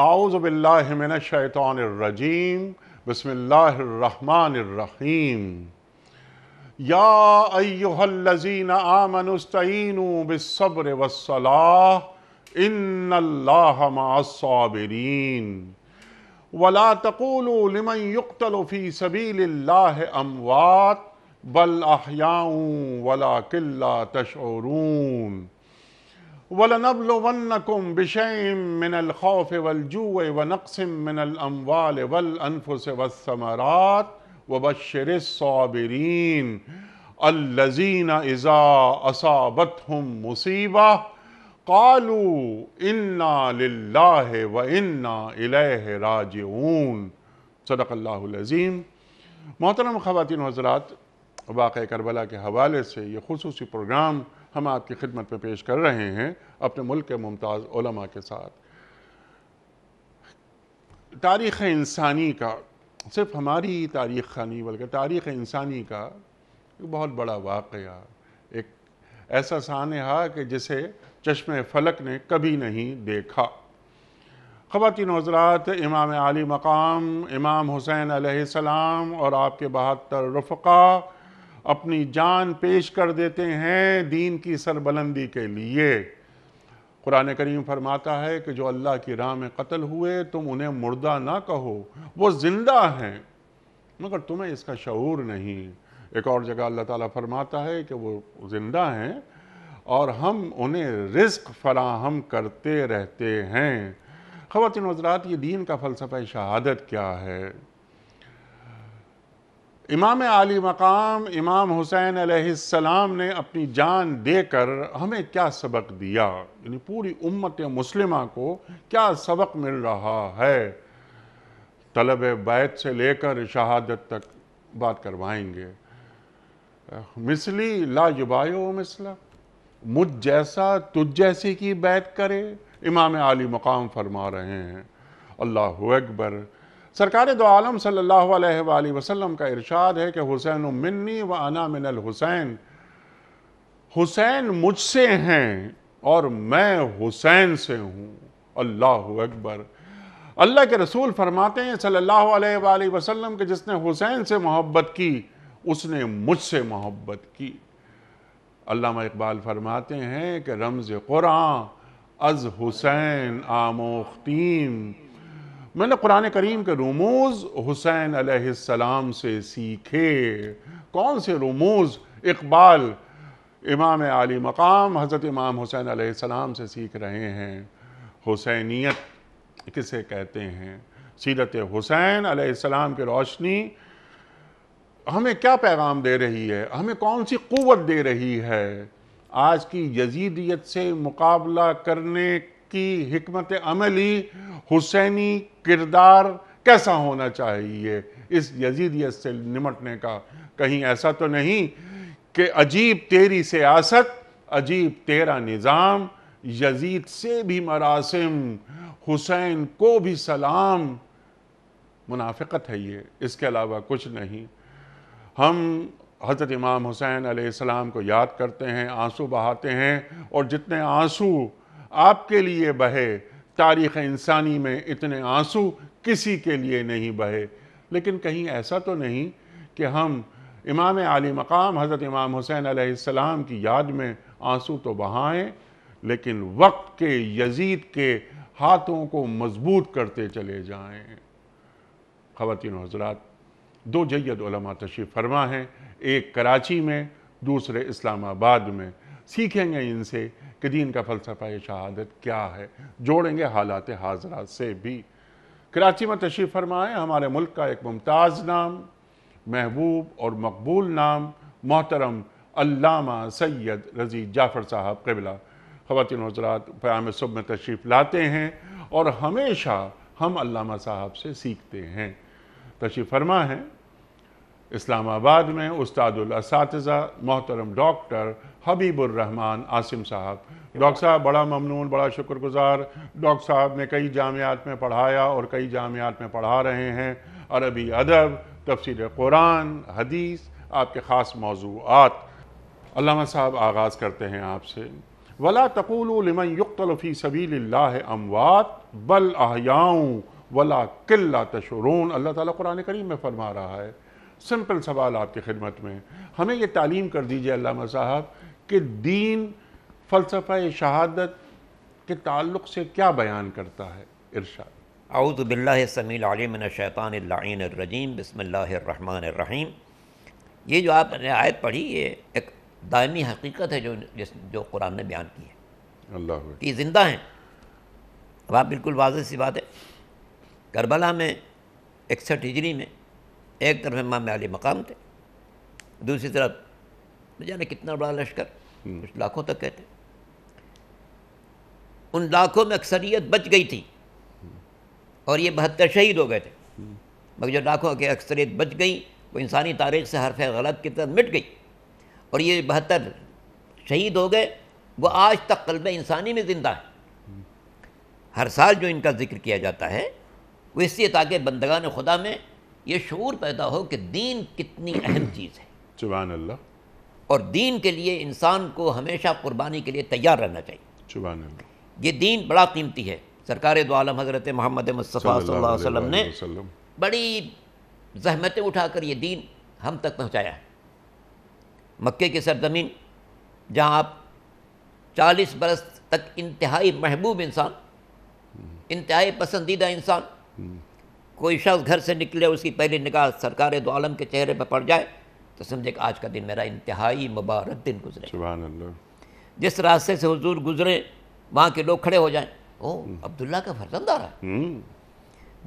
आउज़बिल्लाशैतरजीम बसमीम याजीन आमनस्तन बिसब्र वसलाह इन्नल्लाहमासबिरीन वला तकूल लिमन युक्तलफ़ी सबील्लाह अमवात बल अहयाऊँ वला किल्ला तशरून वलनबलवन्नकुम बिशैम मिनल खौफ वलजूव वनक़सिम मिनल अमवाल वल अनफुस वसमरात वबशर साबरीन अल्लजीन इज़ा असाबत हम मुसीबा कालू इन्ना लाह व इन्ना इलह राजून सदक़ल्लाज़ीम मोहतरम ख़वातिन हजरात वाक़ करबला के हवाले से ये खसूस प्रोग्राम हम आपकी खिदमत में पेश कर रहे हैं अपने मुल्क के मुमताज़ ओलमा के साथ तारीख़ इंसानी का सिर्फ हमारी ही तारीख़ नहीं बल्कि तारीख़ इंसानी का बहुत बड़ा वाक़ एक ऐसा सानहा कि जिसे चश्म फलक ने कभी नहीं देखा ख़वान हजरात इमाम आली मकाम इमाम हुसैन आसमाम और आपके बहत्तर रफ़ा अपनी जान पेश कर देते हैं दीन की सरबलंदी के लिए कुरान करीम फरमाता है कि जो अल्लाह की राह में कत्ल हुए तुम उन्हें मुर्दा ना कहो वो ज़िंदा हैं मगर तुम्हें इसका शूर नहीं एक और जगह अल्लाह ताला फरमाता है कि वो ज़िंदा हैं और हम उन्हें रिस्क फराहम करते रहते हैं ख़वान हजरात ये दीन का फ़लसफ़ा शहादत क्या है इमाम आली मकाम इमाम हुसैन अलैहिस्सलाम ने अपनी जान देकर हमें क्या सबक दिया यानी पूरी उम्मत मुस्लिमा को क्या सबक मिल रहा है तलब बैत से लेकर शहादत तक बात करवाएंगे मिसली लाजुबायो मिसला मुझ जैसा तुझ जैसी की बैत करे इमाम आली मकाम फरमा रहे हैं अल्लाह अकबर सरकार दो आलम सल्लल्लाहु अलैहि वसल्लम का इरशाद है कि हुसैन मिन्नी व अना मिनल हुसैन हुसैन मुझसे हैं और मैं हुसैन से हूँ अल्लाह अकबर अल्लाह के रसूल फरमाते हैं सल्लल्लाहु अलैहि वसल्लम के जिसने हुसैन से मोहब्बत की उसने मुझसे मोहब्बत की अल्लामा इकबाल फरमाते हैं कि रमज़ क़ुरान अज़ हुसैन आमोख्तीम मैंने कुरान करीम के रमोज हुसैन अलैहिस्सलाम से सीखे कौन से रोमोज इकबाल इमाम आली मकाम हज़रत इमाम हुसैन अलैहिस्सलाम से सीख रहे हैं हुसैनियत किसे कहते हैं सीरत हुसैन अलैहिस्सलाम की रोशनी हमें क्या पैगाम दे रही है हमें कौन सी कुत दे रही है आज की यजीदियत से मुकाबला करने की हमत अमली हुसैनी किरदार कैसा होना चाहिए इस यजीदियत से निमटने का कहीं ऐसा तो नहीं कि अजीब तेरी सियासत अजीब तेरा निज़ाम यजीद से भी मरासम हुसैन को भी सलाम मुनाफिकत है ये इसके अलावा कुछ नहीं हम हज़रत इमाम हुसैन आसमाम को याद करते हैं आंसू बहाते हैं और जितने आंसू आपके लिए बहे तारीख़ इंसानी में इतने आंसू किसी के लिए नहीं बहे लेकिन कहीं ऐसा तो नहीं कि हम इमाम आली मकाम हज़रत इमाम हुसैन आसमाम की याद में आंसू तो बहाएँ लेकिन वक्त के यजीद के हाथों को मजबूत करते चले जाएँ ख़वान हजरात दो जैदमा तशीफ़ फरमा हैं एक कराची में दूसरे इस्लामाबाद में सीखेंगे इनसे कि दीन का फ़लसफ़ा ये शहादत क्या है जोड़ेंगे हालात हाजरा से भी कराची में तशरीफ़ फरमाएँ हमारे मुल्क का एक मुमताज़ नाम महबूब और मकबूल नाम मोहतरम अल्लामा सैयद रज़ी जाफ़र साहब कबिला ख़वान हजरात प्याम सब में तशरीफ़ लाते हैं और हमेशा हम अल्लामा साहब से सीखते हैं तशरीफ़ फरमा हैं इस्लामाबाद में उस्तादुल मोहतरम डॉक्टर हबीबुलरहमान आसिम साहब डॉक्टर साहब बड़ा ममनून बड़ा शुक्रगुजार डॉक्टर साहब ने कई जामियात में पढ़ाया और कई जामियात में पढ़ा रहे हैं अरबी अदब तफसर कुरान हदीस आपके ख़ास मौजूद अलामा साहब आगाज़ करते हैं आपसे वला तकूलमन युक्तलफ़ी सबील अमवात बल आहयाऊँ वला किल्ला तशरून अल्लाह ताला कुरान करीम में फरमा रहा है सिंपल सवाल आपकी खिदमत में हमें यह तालीम कर दीजिए अल्लामा साहब कि दीन फ़लसफ़ा शहादत के ताल्लुक से क्या बयान करता है इरशाद आउदबिल्लामीमशैतानरजीम बसमीम ये जो आपने आयत पढ़ी ये एक दायमी हकीकत है जो जिस जो कुरान ने बयान की है अल्लाह कि ज़िंदा हैं अब आप बिल्कुल वाज सी बात है करबला में इकसठ हिजरी में एक तरफ इमाम अली मकाम थे दूसरी तरफ जाने कितना बड़ा लश्कर कुछ लाखों तक कहते उन लाखों में अक्सरियत बच गई थी और ये बहत्तर शहीद हो गए थे मगर जो लाखों की अक्सरियत बच गई वो इंसानी तारीख से हरफ गलत की तरह मिट गई और ये बहत्तर शहीद हो गए वो आज तक कल्ब इंसानी में ज़िंदा है हर साल जो इनका जिक्र किया जाता है वो इसलिए ताकि ने खुदा में ये शूर पैदा हो कि दीन कितनी अहम चीज़ है चुबान अल्लाह और दीन के लिए इंसान को हमेशा कुर्बानी के लिए तैयार रहना चाहिए चुबान अल्लाह ये दीन बड़ा कीमती है सरकार दो आलम हज़रत मोहम्मद मुस्तफ़ा सल्लल्लाहु वसल्लम ने बड़ी जहमतें उठाकर ये दीन हम तक पहुँचाया है मक्के की सरजमीन जहाँ आप चालीस बरस तक इंतहाई महबूब इंसान हम्म। इंतहाई पसंदीदा इंसान हम्म। कोई शख्स घर से निकले उसकी पहली निकाह सरकार दो आलम के चेहरे पर पड़ जाए तो समझे कि आज का दिन मेरा इंतहाई मुबारक दिन गुजरे जिस रास्ते से हजूर गुजरे वहाँ के लोग खड़े हो जाए ओ हम्म। अब्दुल्ला का फर्जंद आ रहा है हम्म।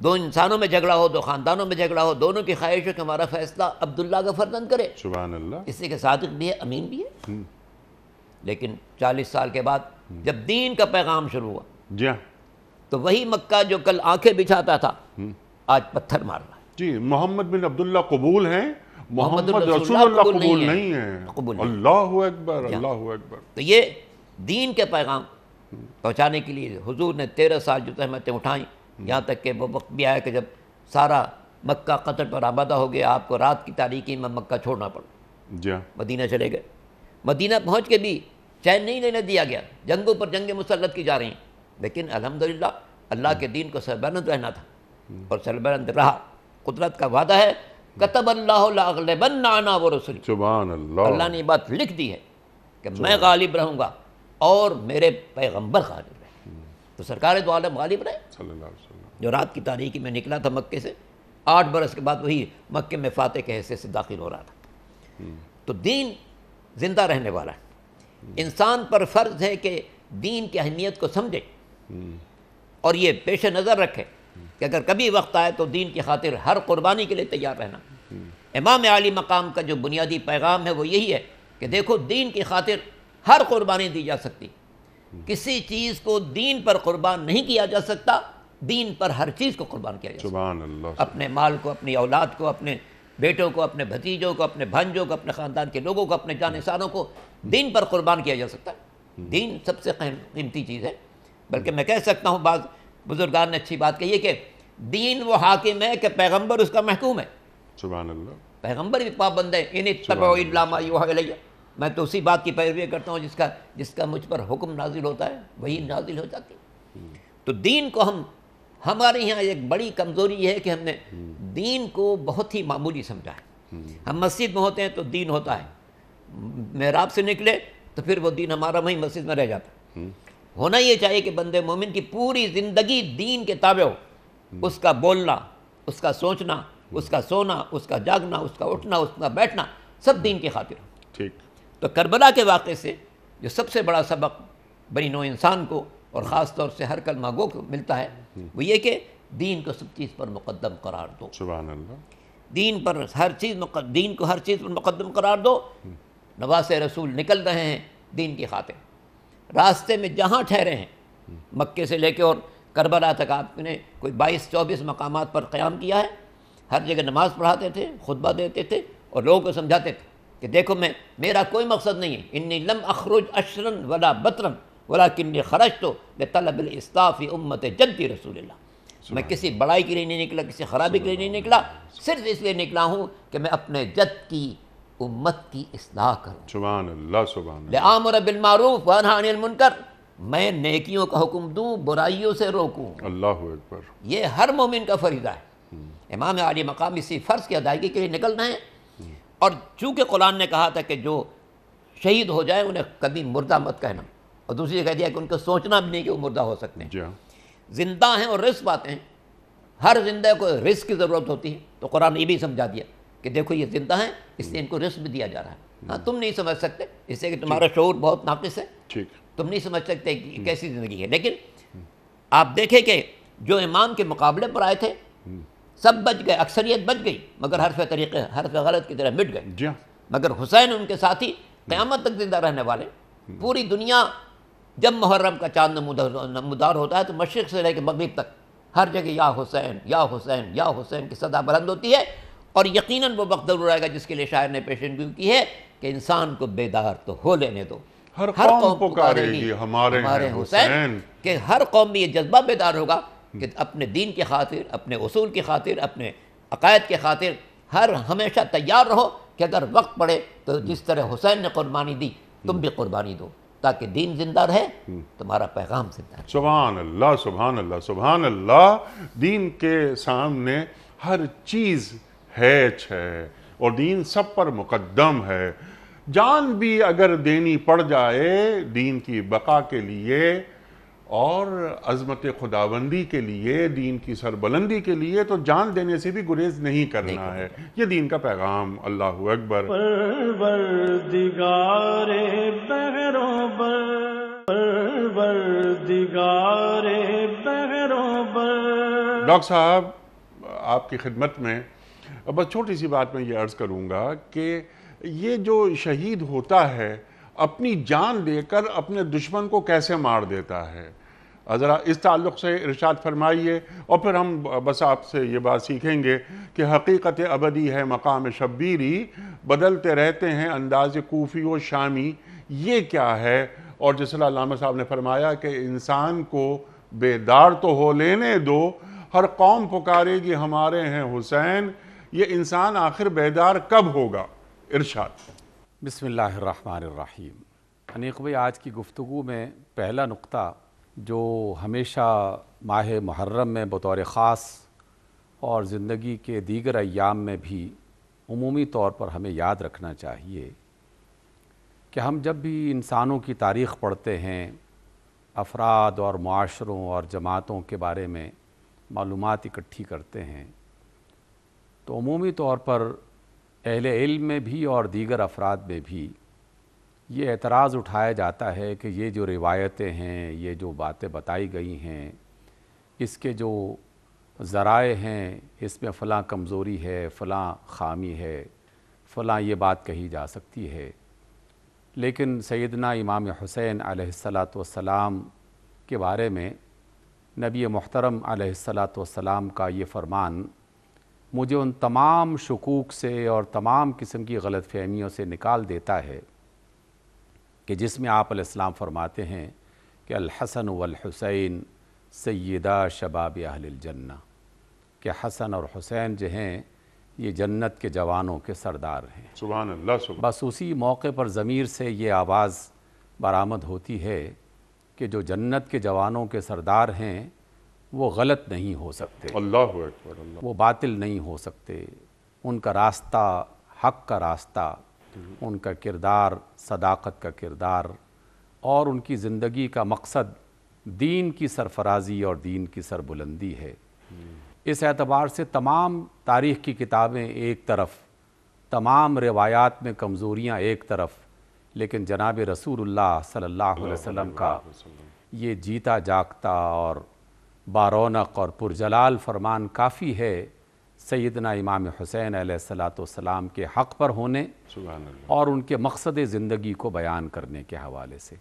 दो इंसानों में झगड़ा हो दो ख़ानदानों में झगड़ा हो दोनों की ख्वाहिशों कि हमारा फैसला अब्दुल्ला का फर्जंद करे सुबह इसी के सादक भी है अमीन भी है हम्म। लेकिन चालीस साल के बाद जब दीन का पैगाम शुरू हुआ जी हाँ। तो वही मक्का जो कल आंखें बिछाता था आज पत्थर मार रहा है जी मोहम्मद बिन अब्दुल्ला कबूल हैं मोहम्मद रसूलुल्लाह कबूल नहीं है अल्लाह अकबर अल्लाह अकबर तो ये दीन के पैगाम पहुँचाने के लिए हुजूर ने तेरह साल जो तहमतें उठाई यहाँ तक कि वो वक्त भी आया कि जब सारा मक्का कतर पर आबादा हो गया आपको रात की तारीखी में मक्का छोड़ना पड़ा जी हाँ। मदीना चले गए मदीना पहुँच के भी चैन नहीं लेने दिया गया जंगों पर जंगें मुसलत की जा रही हैं लेकिन अलहमदिल्ला अल्लाह के दीन को सरबनंद रहना था और सरबरंद रहा कुदरत का वादा है कतब अल्लाह व रसुल अल्लाह ने बात लिख दी है कि मैं गालिब रहूँगा और मेरे पैगम्बर गालिब रहे तो सरकार तो आलम गालिब रहे जो रात की तारीखी में निकला था मक्के से आठ बरस के बाद वही मक्के में फ़ातह के हिस्से से दाखिल हो रहा था तो दीन जिंदा रहने वाला है इंसान पर फ़र्ज़ है कि दीन की अहमियत को समझे हम्म। और ये पेश नज़र रखे कि अगर कभी वक्त आए तो दीन की खातिर हर कुर्बानी के लिए तैयार रहना इमाम आली मकाम का जो बुनियादी पैगाम है वो यही है कि देखो दीन की खातिर हर कुर्बानी दी जा सकती किसी चीज़ को दीन पर कुर्बान नहीं किया जा सकता दीन पर हर चीज़ को कुर्बान किया जा सकता अपने माल को अपनी औलाद को अपने बेटों को अपने भतीजों को अपने भांजों को अपने ख़ानदान के लोगों को अपने जानसारों को दीन पर कुर्बान किया जा सकता है हम्म। दीन सबसे कीमती चीज़ है बल्कि मैं कह सकता हूँ बाज़ बुजुर्गान ने अच्छी बात कही है कि दीन वो हाकिम है कि पैगम्बर उसका महकूम है पैगम्बर भी पाबंद है इन तबाई मैं तो उसी बात की पैरवी करता हूँ जिसका जिसका मुझ पर हुक्म नाजिल होता है वही नाजिल हो जाती है हम्म। तो दीन को हम हमारे यहाँ एक बड़ी कमज़ोरी है कि हमने हम्म। दीन को बहुत ही मामूली समझा है हम्म। हम मस्जिद में होते हैं तो दीन होता है मेराब से निकले तो फिर वो दीन हमारा वहीं मस्जिद में रह जाता है होना ये चाहिए कि बंदे मोमिन की पूरी ज़िंदगी दीन के ताबे हो हम्म। उसका बोलना उसका सोचना हम्म। उसका सोना उसका जागना उसका उठना उसका बैठना सब दीन की खातिर हो ठीक तो करबला के वाक़े से जो सबसे बड़ा सबक बनी नो इंसान को और हम्म। ख़ास तौर से हर कलमा गो को मिलता है वो ये कि दीन को सब चीज़ पर मुकदम करार दो दीन पर हर चीज़ दीन को हर चीज़ पर मुकदम करार दो नवास रसूल निकल रहे हैं दीन की खातिर रास्ते में जहाँ ठहरे हैं मक्के से लेके और करबला तक आपने कोई बाईस चौबीस मकाम पर क़्याम किया है हर जगह नमाज पढ़ाते थे खुतबा देते थे और लोगों को समझाते थे कि देखो मैं मेरा कोई मकसद नहीं है इन्नी लम अखरुज अशरन वला बतरन वला किन्नी खरज तो इस्ताफ़ी उम्मत जद्दी रसूल मैं किसी बड़ाई के लिए नहीं निकला किसी खराबी के लिए नहीं निकला सिर्फ इसलिए निकला हूँ कि मैं अपने जद की उम्मत की इस्लाह करूँ सुबहान अल्लाह आमर बिलमारूफ मैं नेकियों का हुक्म दूँ बुराइयों से रोकूँ अल्लाह अकबर ये हर मोमिन का फरीदा है हम्म। इमाम आली मकाम इसी फ़र्ज़ की अदायगी के लिए निकलना है हम्म। और चूँकि कुरान ने कहा था कि जो शहीद हो जाए उन्हें कभी मुर्दा मत कहना और दूसरी जगह दिया कि उनको सोचना भी नहीं कि वो मुर्दा हो सकते हैं हाँ। जिंदा हैं और रिस्क पाते हैं हर जिंदा को रिस्क की ज़रूरत होती है तो कुरान ये भी समझा दिया कि देखो ये ज़िंदा हैं इसलिए हम्म। इनको रिस्क भी दिया जा रहा है हाँ हम्म। तुम नहीं समझ सकते इससे कि तुम्हारा शोर बहुत नाकिस है तुम नहीं समझ सकते कि हम्म। कैसी ज़िंदगी है लेकिन आप देखें कि जो इमाम के मुकाबले पर आए थे सब बच गए अक्सरियत बच गई मगर हर फे तरीक़े हर फे गलत की तरह मिट गए हाँ। मगर हुसैन उनके साथी क़्यामत तक ज़िंदा रहने वाले पूरी दुनिया जब मुहर्रम का चांद नमदार होता है तो मशरक़ से लेकर मगरब तक हर जगह या हुसैन या हुसैन या हुसैन की सदा बुलंद होती है और यकीनन वो वक्त ज़रूर आएगा जिसके लिए शायर ने पेशन गोई की है कि इंसान को बेदार तो हो लेने दो हर हर कौम पुकारेगी हमारे हमारे हुसैन के हर कौम में ये जज्बा बेदार होगा कि अपने दीन की खातिर अपने असूल की खातिर अपने अकायद की खातिर हर हमेशा तैयार रहो कि अगर वक्त पड़े तो जिस तरह हुसैन ने कुर्बानी दी तुम भी कुर्बानी दो ताकि दीन जिंदा रहे तुम्हारा पैगाम जिंदा रहे सुबह अल्लाह सुबह अल्लाह सुबह अल्लाह दीन के सामने हर चीज़ हैच है और दीन सब पर मुकदम है जान भी अगर देनी पड़ जाए दीन की बका के लिए और अजमत खुदाबंदी के लिए दीन की सरबुलंदी के लिए तो जान देने से भी गुरेज नहीं करना है ये दीन का पैगाम अल्लाह अकबर दिगारे दिगारे डॉक्टर साहब आपकी खिदमत में अब बस छोटी सी बात मैं ये अर्ज़ करूँगा कि ये जो शहीद होता है अपनी जान देकर अपने दुश्मन को कैसे मार देता है ज़रा इस ताल्लुक़ से इर्शाद फरमाइए और फिर हम बस आपसे ये बात सीखेंगे कि हकीकत अबदी है मकाम शब्बीरी बदलते रहते हैं अंदाज कोफ़ी व शामी ये क्या है और जिस लामा साहब ने फरमाया कि इंसान को बेदार तो हो लेने दो हर कौम पुकारेगी हमारे हैं हुसैन ये इंसान आखिर बेदार कब होगा इरशाद बसमीम अनेक भाई आज की गुफ्तु में पहला नुक्ता जो हमेशा माह मुहर्रम में बतौर ख़ास और ज़िंदगी के दीगर अयाम में भी अमूमी तौर पर हमें याद रखना चाहिए कि हम जब भी इंसानों की तारीख़ पढ़ते हैं अफराद और माशरों और जमातों के बारे में मालूम इकट्ठी करते हैं तो अमूमी तौर पर अहल इल्म में भी और दीगर अफराद में भी ये एतराज़ उठाया जाता है कि ये जो रिवायतें हैं ये जो बातें बताई गई हैं इसके जो ज़राए हैं इसमें फ़लाँ कमज़ोरी है फ़लाँ खामी है फ़लाँ ये बात कही जा सकती है लेकिन सैदना इमाम हुसैन आसलाम के बारे में नबी मोहतरम आसलाम का ये फ़रमान मुझे उन तमाम शकूक से और तमाम किस्म की गलत फहमियों से निकाल देता है कि जिसमें आप अलैहिस्सलाम फरमाते हैं कि अलहसन वलहुसैन सैदा शबाब अहलजन्ना कि हसन और हुसैन जो हैं ये जन्नत के जवानों के सरदार हैं सुबह बस उसी मौके पर ज़मीर से ये आवाज़ बरामद होती है कि जो जन्नत के जवानों के सरदार हैं वो गलत नहीं हो सकते अल्लाह वो बातिल नहीं हो सकते उनका रास्ता हक का रास्ता उनका किरदार सदाकत का किरदार और उनकी ज़िंदगी का मकसद दीन की सरफराजी और दीन की सरबुलंदी है इस एतबार से तमाम तारीख़ की किताबें एक तरफ तमाम रिवायात में कमज़ोरियाँ एक तरफ लेकिन जनाब रसूल सल्ला वसम का ये जीता जागता और बारौनक और पुरजलाल फरमान काफ़ी है सैदना इमाम हुसैन सलाम के हक़ पर होने और उनके मकसद ज़िंदगी को बयान करने के हवाले से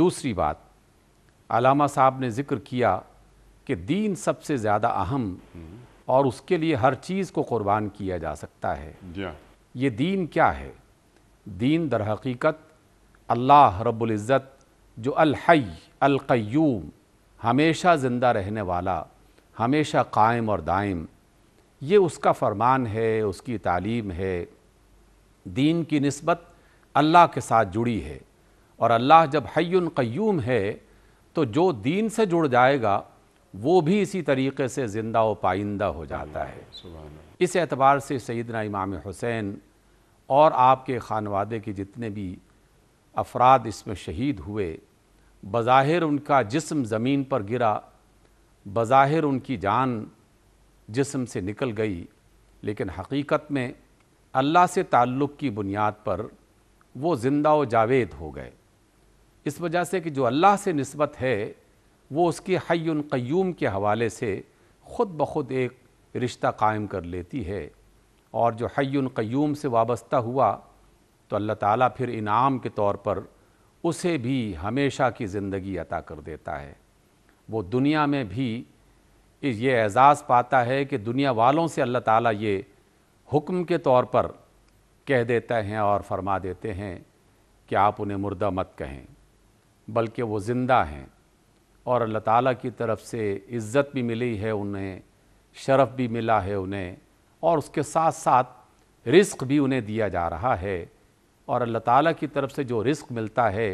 दूसरी बात अलामा साहब ने ज़िक्र किया कि दीन सबसे ज़्यादा अहम और उसके लिए हर चीज़ को क़ुरबान किया जा सकता है हाँ। ये दीन क्या है दीन दर हकीकत अल्लाह रब्ज़त जो अलहै अलकयूम हमेशा ज़िंदा रहने वाला हमेशा कायम और दायम ये उसका फरमान है उसकी तालीम है दीन की नस्बत अल्लाह के साथ जुड़ी है और अल्लाह जब हयन क्यूम है तो जो दीन से जुड़ जाएगा वो भी इसी तरीके से ज़िंदा व पाइंदा हो जाता है इस एतबार से सैदना इमाम हुसैन और आपके खानवादे के जितने भी अफराद इसमें शहीद हुए बज़ाहिर उनका जिस्म ज़मीन पर गिरा बज़ाहिर उनकी जान जिस्म से निकल गई लेकिन हकीकत में अल्लाह से ताल्लुक़ की बुनियाद पर वो ज़िंदा व जावेद हो गए इस वजह से कि जो अल्लाह से नस्बत है वो उसकी हयन क़यूम के हवाले से ख़ुद ब खुद एक रिश्ता कायम कर लेती है और जो हयन क़यूम से वाबस्ता हुआ तो अल्लाह ताला फिर इनाम के तौर पर उसे भी हमेशा की ज़िंदगी अता कर देता है वो दुनिया में भी ये एजाज़ पाता है कि दुनिया वालों से अल्लाह ताला ये हुक्म के तौर पर कह देता है और फरमा देते हैं कि आप उन्हें मुर्दा मत कहें बल्कि वो ज़िंदा हैं और अल्लाह ताला की तरफ से इज़्ज़त भी मिली है उन्हें शरफ़ भी मिला है उन्हें और उसके साथ साथ रिस्क भी उन्हें दिया जा रहा है और अल्लाह ताला की तरफ से जो रिस्क मिलता है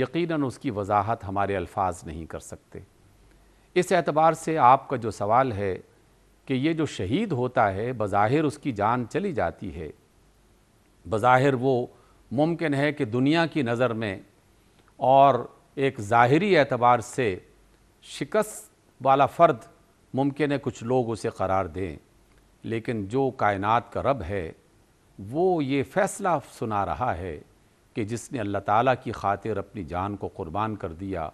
यकीनन उसकी वजाहत हमारे अल्फाज नहीं कर सकते इस एतबार से आपका जो सवाल है कि ये जो शहीद होता है बज़ाहिर उसकी जान चली जाती है बज़ाहिर वो मुमकिन है कि दुनिया की नज़र में और एक ज़ाहरी एतबार से शिकस्त वाला फ़र्द मुमकिन है कुछ लोग उसे करार दें लेकिन जो कायनात का रब है वो ये फैसला सुना रहा है कि जिसने अल्लाह ताला की खातिर अपनी जान को कुर्बान कर दिया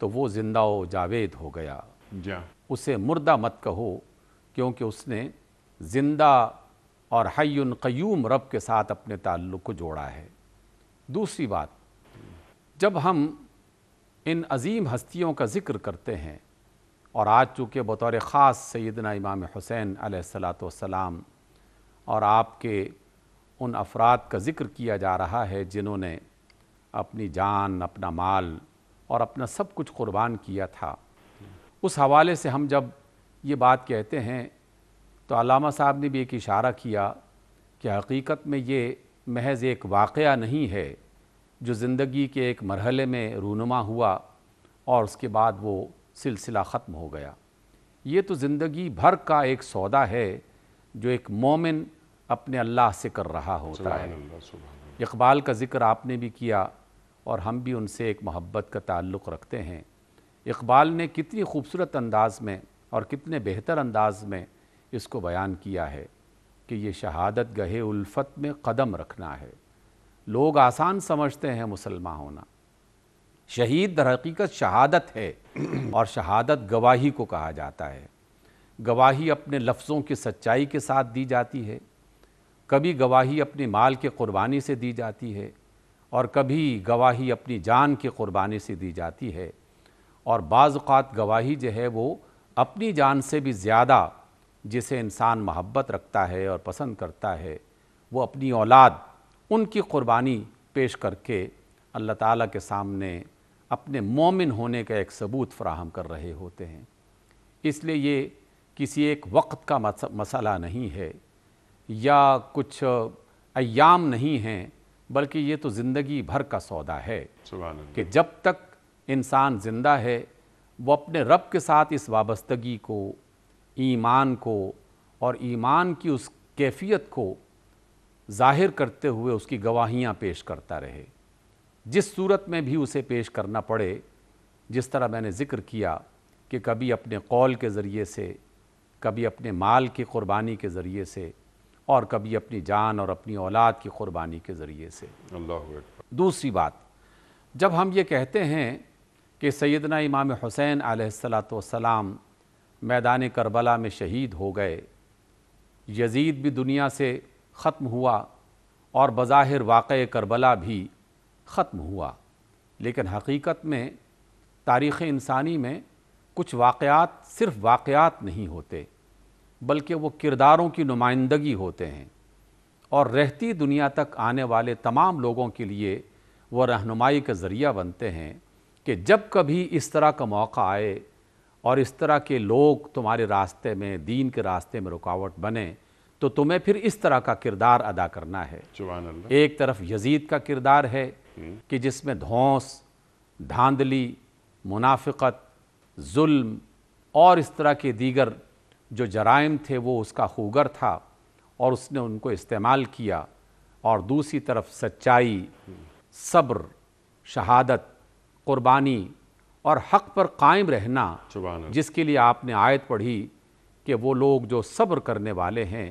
तो वो ज़िंदा व जावेद हो गया जा। उसे मुर्दा मत कहो क्योंकि उसने ज़िंदा और हयन क्यूम रब के साथ अपने ताल्लुक़ को जोड़ा है दूसरी बात जब हम इन अजीम हस्तियों का ज़िक्र करते हैं और आज चूँकि बतौर ख़ास सैदना इमाम हुसैन सलाम और आपके उन अफराद का ज़िक्र किया जा रहा है जिन्होंने अपनी जान अपना माल और अपना सब कुछ कुर्बान किया था उस हवाले से हम जब ये बात कहते हैं तो अलामा साहब ने भी एक इशारा किया कि हकीकत में ये महज एक वाक़ नहीं है जो ज़िंदगी के एक मरहले में रूनुमा हुआ और उसके बाद वो सिलसिला ख़त्म हो गया ये तो ज़िंदगी भर का एक सौदा है जो एक मोमिन अपने अल्लाह से कर रहा होता है इकबाल का ज़िक्र आपने भी किया और हम भी उनसे एक मोहब्बत का ताल्लुक़ रखते हैं इकबाल ने कितनी खूबसूरत अंदाज़ में और कितने बेहतर अंदाज़ में इसको बयान किया है कि ये शहादत गहे उल्फत में कदम रखना है लोग आसान समझते हैं मुसलमान होना शहीद दर हकीकत शहादत है और शहादत गवाही को कहा जाता है गवाही अपने लफ्ज़ों की सच्चाई के साथ दी जाती है कभी गवाही अपने माल के क़ुरबानी से दी जाती है और कभी गवाही अपनी जान के क़ुरबानी से दी जाती है और बाज़ात गवाही जो है वो अपनी जान से भी ज़्यादा जिसे इंसान महब्बत रखता है और पसंद करता है वो अपनी औलाद उनकी क़ुरबानी पेश करके अल्लाह ताला के सामने अपने मोमिन होने का एक सबूत फ्राहम कर रहे होते हैं इसलिए ये किसी एक वक्त का मसला नहीं है या कुछ अयाम नहीं हैं बल्कि ये तो ज़िंदगी भर का सौदा है कि जब तक इंसान ज़िंदा है वो अपने रब के साथ इस वाबस्तगी को ईमान को और ईमान की उस कैफियत को ज़ाहिर करते हुए उसकी गवाहियाँ पेश करता रहे जिस सूरत में भी उसे पेश करना पड़े जिस तरह मैंने ज़िक्र किया कि कभी अपने कौल के ज़रिए से कभी अपने माल की क़ुरबानी के ज़रिए से और कभी अपनी जान और अपनी औलाद की कुर्बानी के ज़रिए से दूसरी बात जब हम ये कहते हैं कि सैदना इमाम हुसैन आलाम मैदान करबला में शहीद हो गए यजीद भी दुनिया से ख़त्म हुआ और बज़ाहिर वाक़ करबला भी ख़त्म हुआ लेकिन हकीकत में तारीख़ इंसानी में कुछ वाक़ात सिर्फ़ वाक़ात नहीं होते बल्कि वो किरदारों की नुमाइंदगी होते हैं और रहती दुनिया तक आने वाले तमाम लोगों के लिए वह रहनुमाई का ज़रिया बनते हैं कि जब कभी इस तरह का मौका आए और इस तरह के लोग तुम्हारे रास्ते में दीन के रास्ते में रुकावट बने तो तुम्हें फिर इस तरह का किरदार अदा करना है एक तरफ यजीद का किरदार है हम्म। कि जिसमें धौंस धांधली मुनाफिकत जुल्म और इस तरह के दीगर जो जराइम थे वो उसका हुगर था और उसने उनको इस्तेमाल किया और दूसरी तरफ सच्चाई सब्र शहादत क़ुरबानी और हक पर कायम रहना जिसके लिए आपने आयत पढ़ी कि वो लोग जो सब्र करने वाले हैं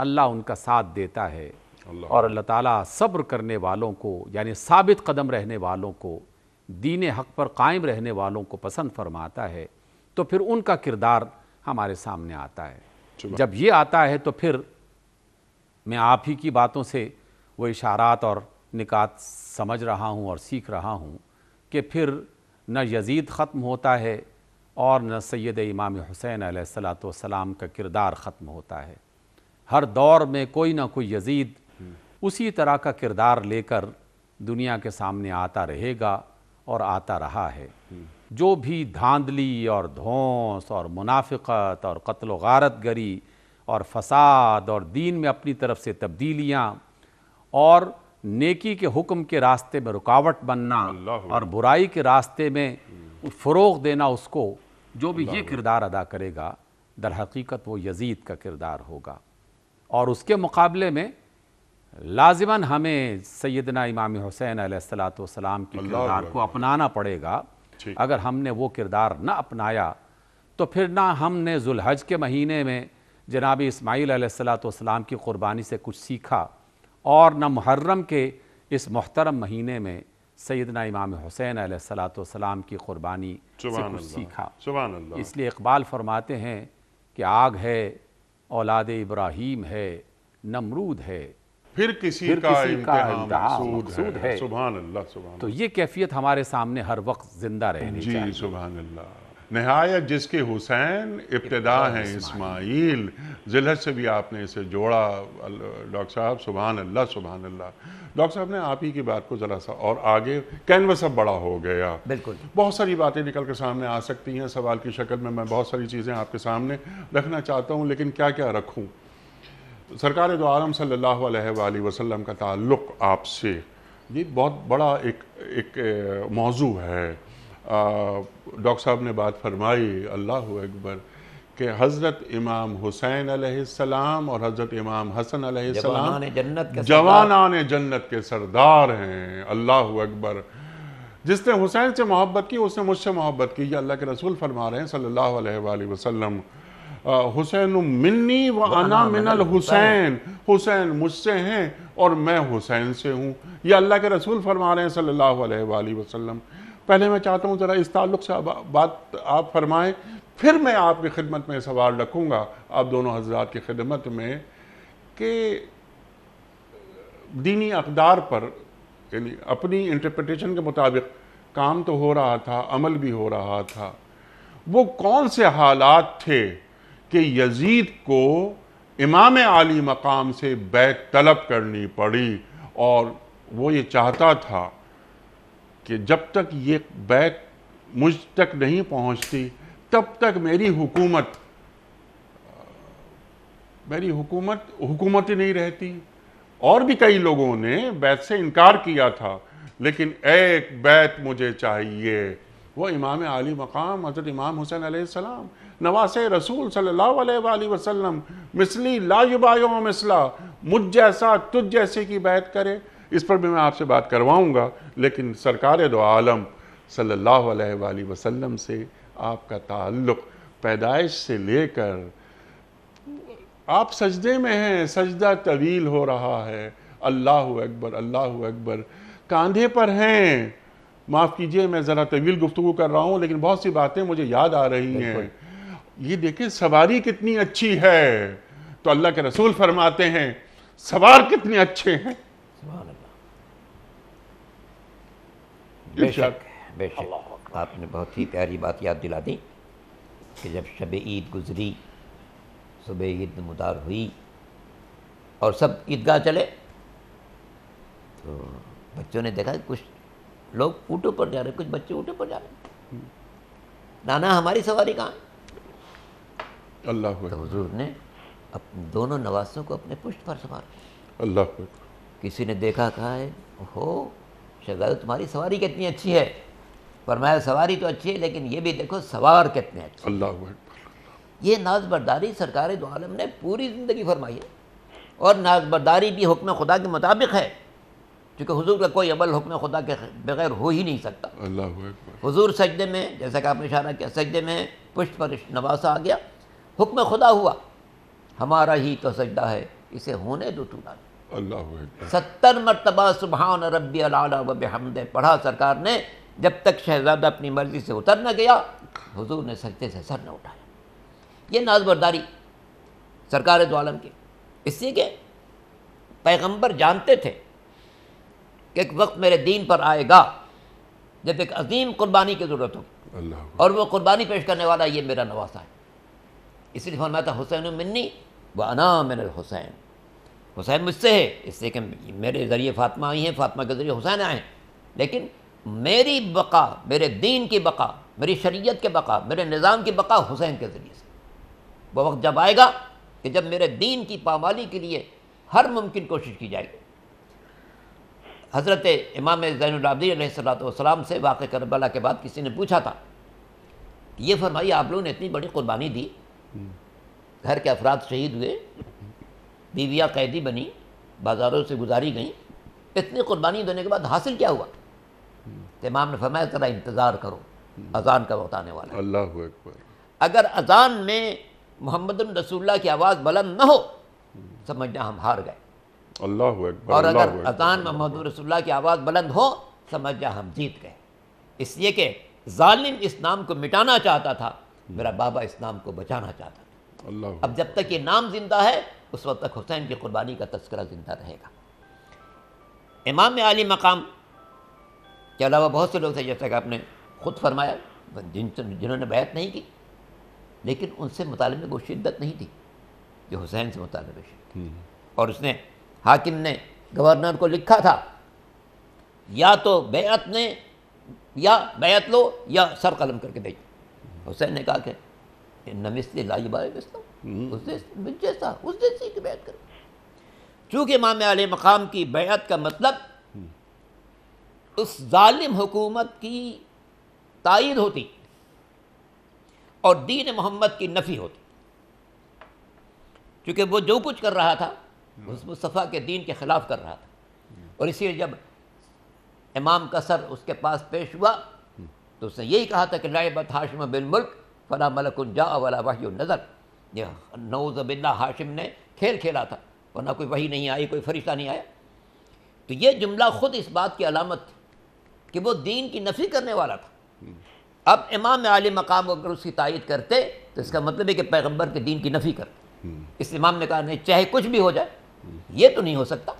अल्लाह उनका साथ देता है अल्ला। और अल्लाह ताला सब्र करने वालों को यानी साबित कदम रहने वालों को दीन हक पर कायम रहने वालों को पसंद फरमाता है तो फिर उनका किरदार हमारे सामने आता है जब ये आता है तो फिर मैं आप ही की बातों से वो इशारात और निकात समझ रहा हूँ और सीख रहा हूँ कि फिर न यजीद ख़त्म होता है और न सैद इमाम हुसैन सलाम का किरदार ख़त्म होता है हर दौर में कोई ना कोई यजीद उसी तरह का किरदार लेकर दुनिया के सामने आता रहेगा और आता रहा है जो भी धांधली और धौंस और मुनाफिकत और कत्ल गारत गरी और फसाद और दीन में अपनी तरफ से तब्दीलियाँ और नेकी के हुक्म के रास्ते में रुकावट बनना और बुराई के रास्ते में फ़रोग देना उसको जो भी ये किरदार अदा करेगा दर हकीकत वो यजीद का किरदार होगा और उसके मुकाबले में लाजमन हमें सैदना इमाम हुसैन सलाम के किरदार को अपनाना पड़ेगा अगर हमने वो किरदार न अपनाया तो फिर ना हमने जुलहज के महीने में जनाब इसमाईल सलाम की क़ुरबानी से कुछ सीखा और न मुहर्रम के इस मोहतरम महीने में सैदना इमाम हुसैन सलाम की क़ुरबानी से कुछ सीखा इसलिए इकबाल फरमाते हैं कि आग है औलाद इब्राहीम है नमरूद है फिर किसी फिर का किसी का इम्तहान मकसूद है, है। अल्लाह सुबहान तो ये कैफियत हमारे सामने हर वक्त जिंदा रहनी जी चाहिए। सुबहान अल्लाह नहायत जिसके हुसैन इब्तदा हैं इस्माइल जिलहत से भी आपने इसे जोड़ा डॉक्टर साहब सुबहान अल्लाह सुबहान अल्लाह डॉक्टर साहब ने आप ही की बात को ज़रा सा और आगे कैनवस अब बड़ा हो गया बिल्कुल बहुत सारी बातें निकल कर सामने आ सकती हैं सवाल की शक्ल में मैं बहुत सारी चीज़ें आपके सामने रखना चाहता हूँ लेकिन क्या क्या रखूँ सरकार दो आलम सल्ला वसलम का ताल्लुक़ आपसे ये बहुत बड़ा एक एक मौजू है डॉक्टर साहब ने बात फरमाई अल्लाह अकबर के हज़रत इमाम हुसैन अलैहिस्सलाम और हज़रत इमाम हसन अलैहिस्सलाम जन्नत जवान जन्नत के सरदार हैं अल्लाह अकबर जिसने हुसैन से मोहब्बत की उसने मुझसे मोहब्बत की ये अल्लाह के रसूल फरमा रहे हैं सल्ला वसलम हुसैन मिन्नी व अना मिनल हुसैन हुसैन मुझसे हैं और मैं हुसैन से हूँ ये अल्लाह के रसूल फरमा रहे हैं सल्लल्लाहु अलैहि वसल्लम पहले मैं चाहता हूँ ज़रा इस ताल्लुक से बात आप फरमाएं फिर मैं आपकी खिदमत में सवाल रखूँगा आप दोनों हजरात की खिदमत में कि दीनी अकदार पर यानी अपनी इंटरप्रटेशन के मुताबिक काम तो हो रहा था अमल भी हो रहा था वो कौन से हालात थे कि यजीद को इमाम आली मकाम से बैत तलब करनी पड़ी और वो ये चाहता था कि जब तक ये बैत मुझ तक नहीं पहुंचती तब तक मेरी हुकूमत मेरी हुकूमत हुकूमत ही नहीं रहती और भी कई लोगों ने बैत से इनकार किया था लेकिन एक बैत मुझे चाहिए वो इमाम आली मकाम हज़रत इमाम हुसैन सलाम नवास रसूल सल्ला मिसली लाजुबायों मिसला मुझ जैसा तुझ जैसे की बैत करे इस पर भी मैं आपसे बात करवाऊँगा लेकिन सरकार दो आलम सल्ला वसलम से आपका ताल्लुक़ पैदाइश से लेकर आप सजदे में हैं सजदा तवील हो रहा है अल्लाह अकबर अल्लाह अकबर कंधे पर हैं माफ़ कीजिए मैं ज़रा तवील गुफ्तु कर रहा हूँ लेकिन बहुत सी बातें मुझे याद आ रही हैं ये देखिए सवारी कितनी अच्छी है तो अल्लाह के रसूल फरमाते हैं सवार कितने अच्छे हैं बेशक बेशक आपने बहुत ही प्यारी बात याद दिला दी कि जब शब ईद गुजरी सुबह ईद मुदार हुई और सब ईदगाह चले तो बच्चों ने देखा कुछ लोग ऊँटों पर जा रहे कुछ बच्चे ऊँटों पर जा रहे नाना हमारी सवारी कहाँ अल्लाह तो हजूर ने अपने दोनों नवासों को अपने पुष्ट पर सवार अल्लाह किसी ने देखा कहा है हो शहजाद तुम्हारी सवारी कितनी अच्छी है फरमाया सवारी तो अच्छी है लेकिन ये भी देखो सवार कितने अच्छे अल्लाह ये नाज बरदारी सरकार दो आलम ने पूरी ज़िंदगी फरमाई है और नाज बरदारी भी हुक्म खुदा के मुताबिक है क्योंकि हुजूर का कोई अमल हुक्म खुदा के बगैर हो ही नहीं सकता अल्लाह हुजूर सजदे में जैसा कि आपने इशारा किया सजदे में पुष्ट पर नवासा आ गया हुक्म खुदा हुआ हमारा ही तो सजदा है इसे होने दो तू ना अल्लाह सत्तर मरतबा सुबहान रबी अला पढ़ा सरकार ने जब तक शहजादा अपनी मर्ज़ी से उतर न गया हुजूर ने सजदे से सर न उठाया ये नाजबरदारी सरकार दो की इसी के पैगंबर जानते थे कि एक वक्त मेरे दीन पर आएगा जब एक अजीम कुर्बानी की ज़रूरत होगी और वो कुर्बानी पेश करने वाला ये मेरा नवासा है इसलिए फरमाता हुसैन मिन्नी व अना मिन हुसैन हुसैन मुझसे है इससे कि मेरे ज़रिए फातमा आई हैं फातमा के ज़रिए हुसैन आए हैं लेकिन मेरी बका मेरे दीन की बका मेरी शरीयत के बका मेरे निज़ाम की बका हुसैन के ज़रिए से वह वक्त जब आएगा कि जब मेरे दीन की पामाली के लिए हर मुमकिन कोशिश की जाएगी हज़रत इमाम जैनदी सलाम से वाक़ करबला के बाद किसी ने पूछा था ये फरमाइए आप लोगों ने इतनी बड़ी कुर्बानी दी घर के अफराद शहीद हुए बीवियाँ कैदी बनी बाज़ारों से गुजारी गई इतनी कुर्बानी देने के बाद हासिल क्या हुआ तो इमाम ने फरमाया तरह इंतज़ार करो अजान का वक्त आने वाला अल्लाह अकबर अगर अजान में मोहम्मद रसूलुल्लाह की आवाज़ बुलंद न हो समझना हम हार गए अल्लाह अकबर और अगर अजान में मोहम्मद रसूलुल्लाह की आवाज़ बुलंद हो समझना हम जीत गए इसलिए कि जालिम इस नाम को मिटाना चाहता था हम्म। मेरा बाबा इस नाम को बचाना चाहता था अल्लाह अब जब तक ये नाम ज़िंदा है उस वक्त तक हुसैन की कुर्बानी का तस्करा ज़िंदा रहेगा इमाम आली मकाम के अलावा बहुत से लोग थे जैसे कि आपने खुद फरमाया जिन जिन्होंने बैत नहीं की लेकिन उनसे मुतालब में कोई शिद्दत नहीं थी जो हुसैन से मुतालब शिद्दत हम्म। और उसने हाकिम ने गवर्नर को लिखा था या तो बैत ने या बैत लो या सर कलम करके भेज हुसैन ने कहा कि नमिस्ते लाई बाय जैसा उस जैसी की बैत करो चूँकि इमाम आल मकाम की बैत का मतलब हम्म। उस ालिम हुकूमत की तइद होती और दीन मोहम्मद की नफ़ी होती क्योंकि वो जो कुछ कर रहा था हम्म। उस मुस्तफ़ा के दीन के ख़िलाफ़ कर रहा था हम्म। और इसीलिए जब इमाम का सर उसके पास पेश हुआ तो उसने यही कहा था कि लाइबत हाशिम बिन मुल्क फला मलक जा वाला वाह नज़र ये नौज़ बिल्ला हाशिम ने खेल खेला था वरना कोई वही नहीं आई कोई फरिश्ता नहीं आया तो ये जुमला ख़ुद इस बात की अलामत थी कि वो दीन की नफ़ी करने वाला था अब इमाम आल मकाम अगर उसकी तायद करते तो इसका मतलब है कि पैगम्बर के दीन की नफ़ी करते इस इमाम ने कहा नहीं चाहे कुछ भी हो जाए ये तो नहीं हो सकता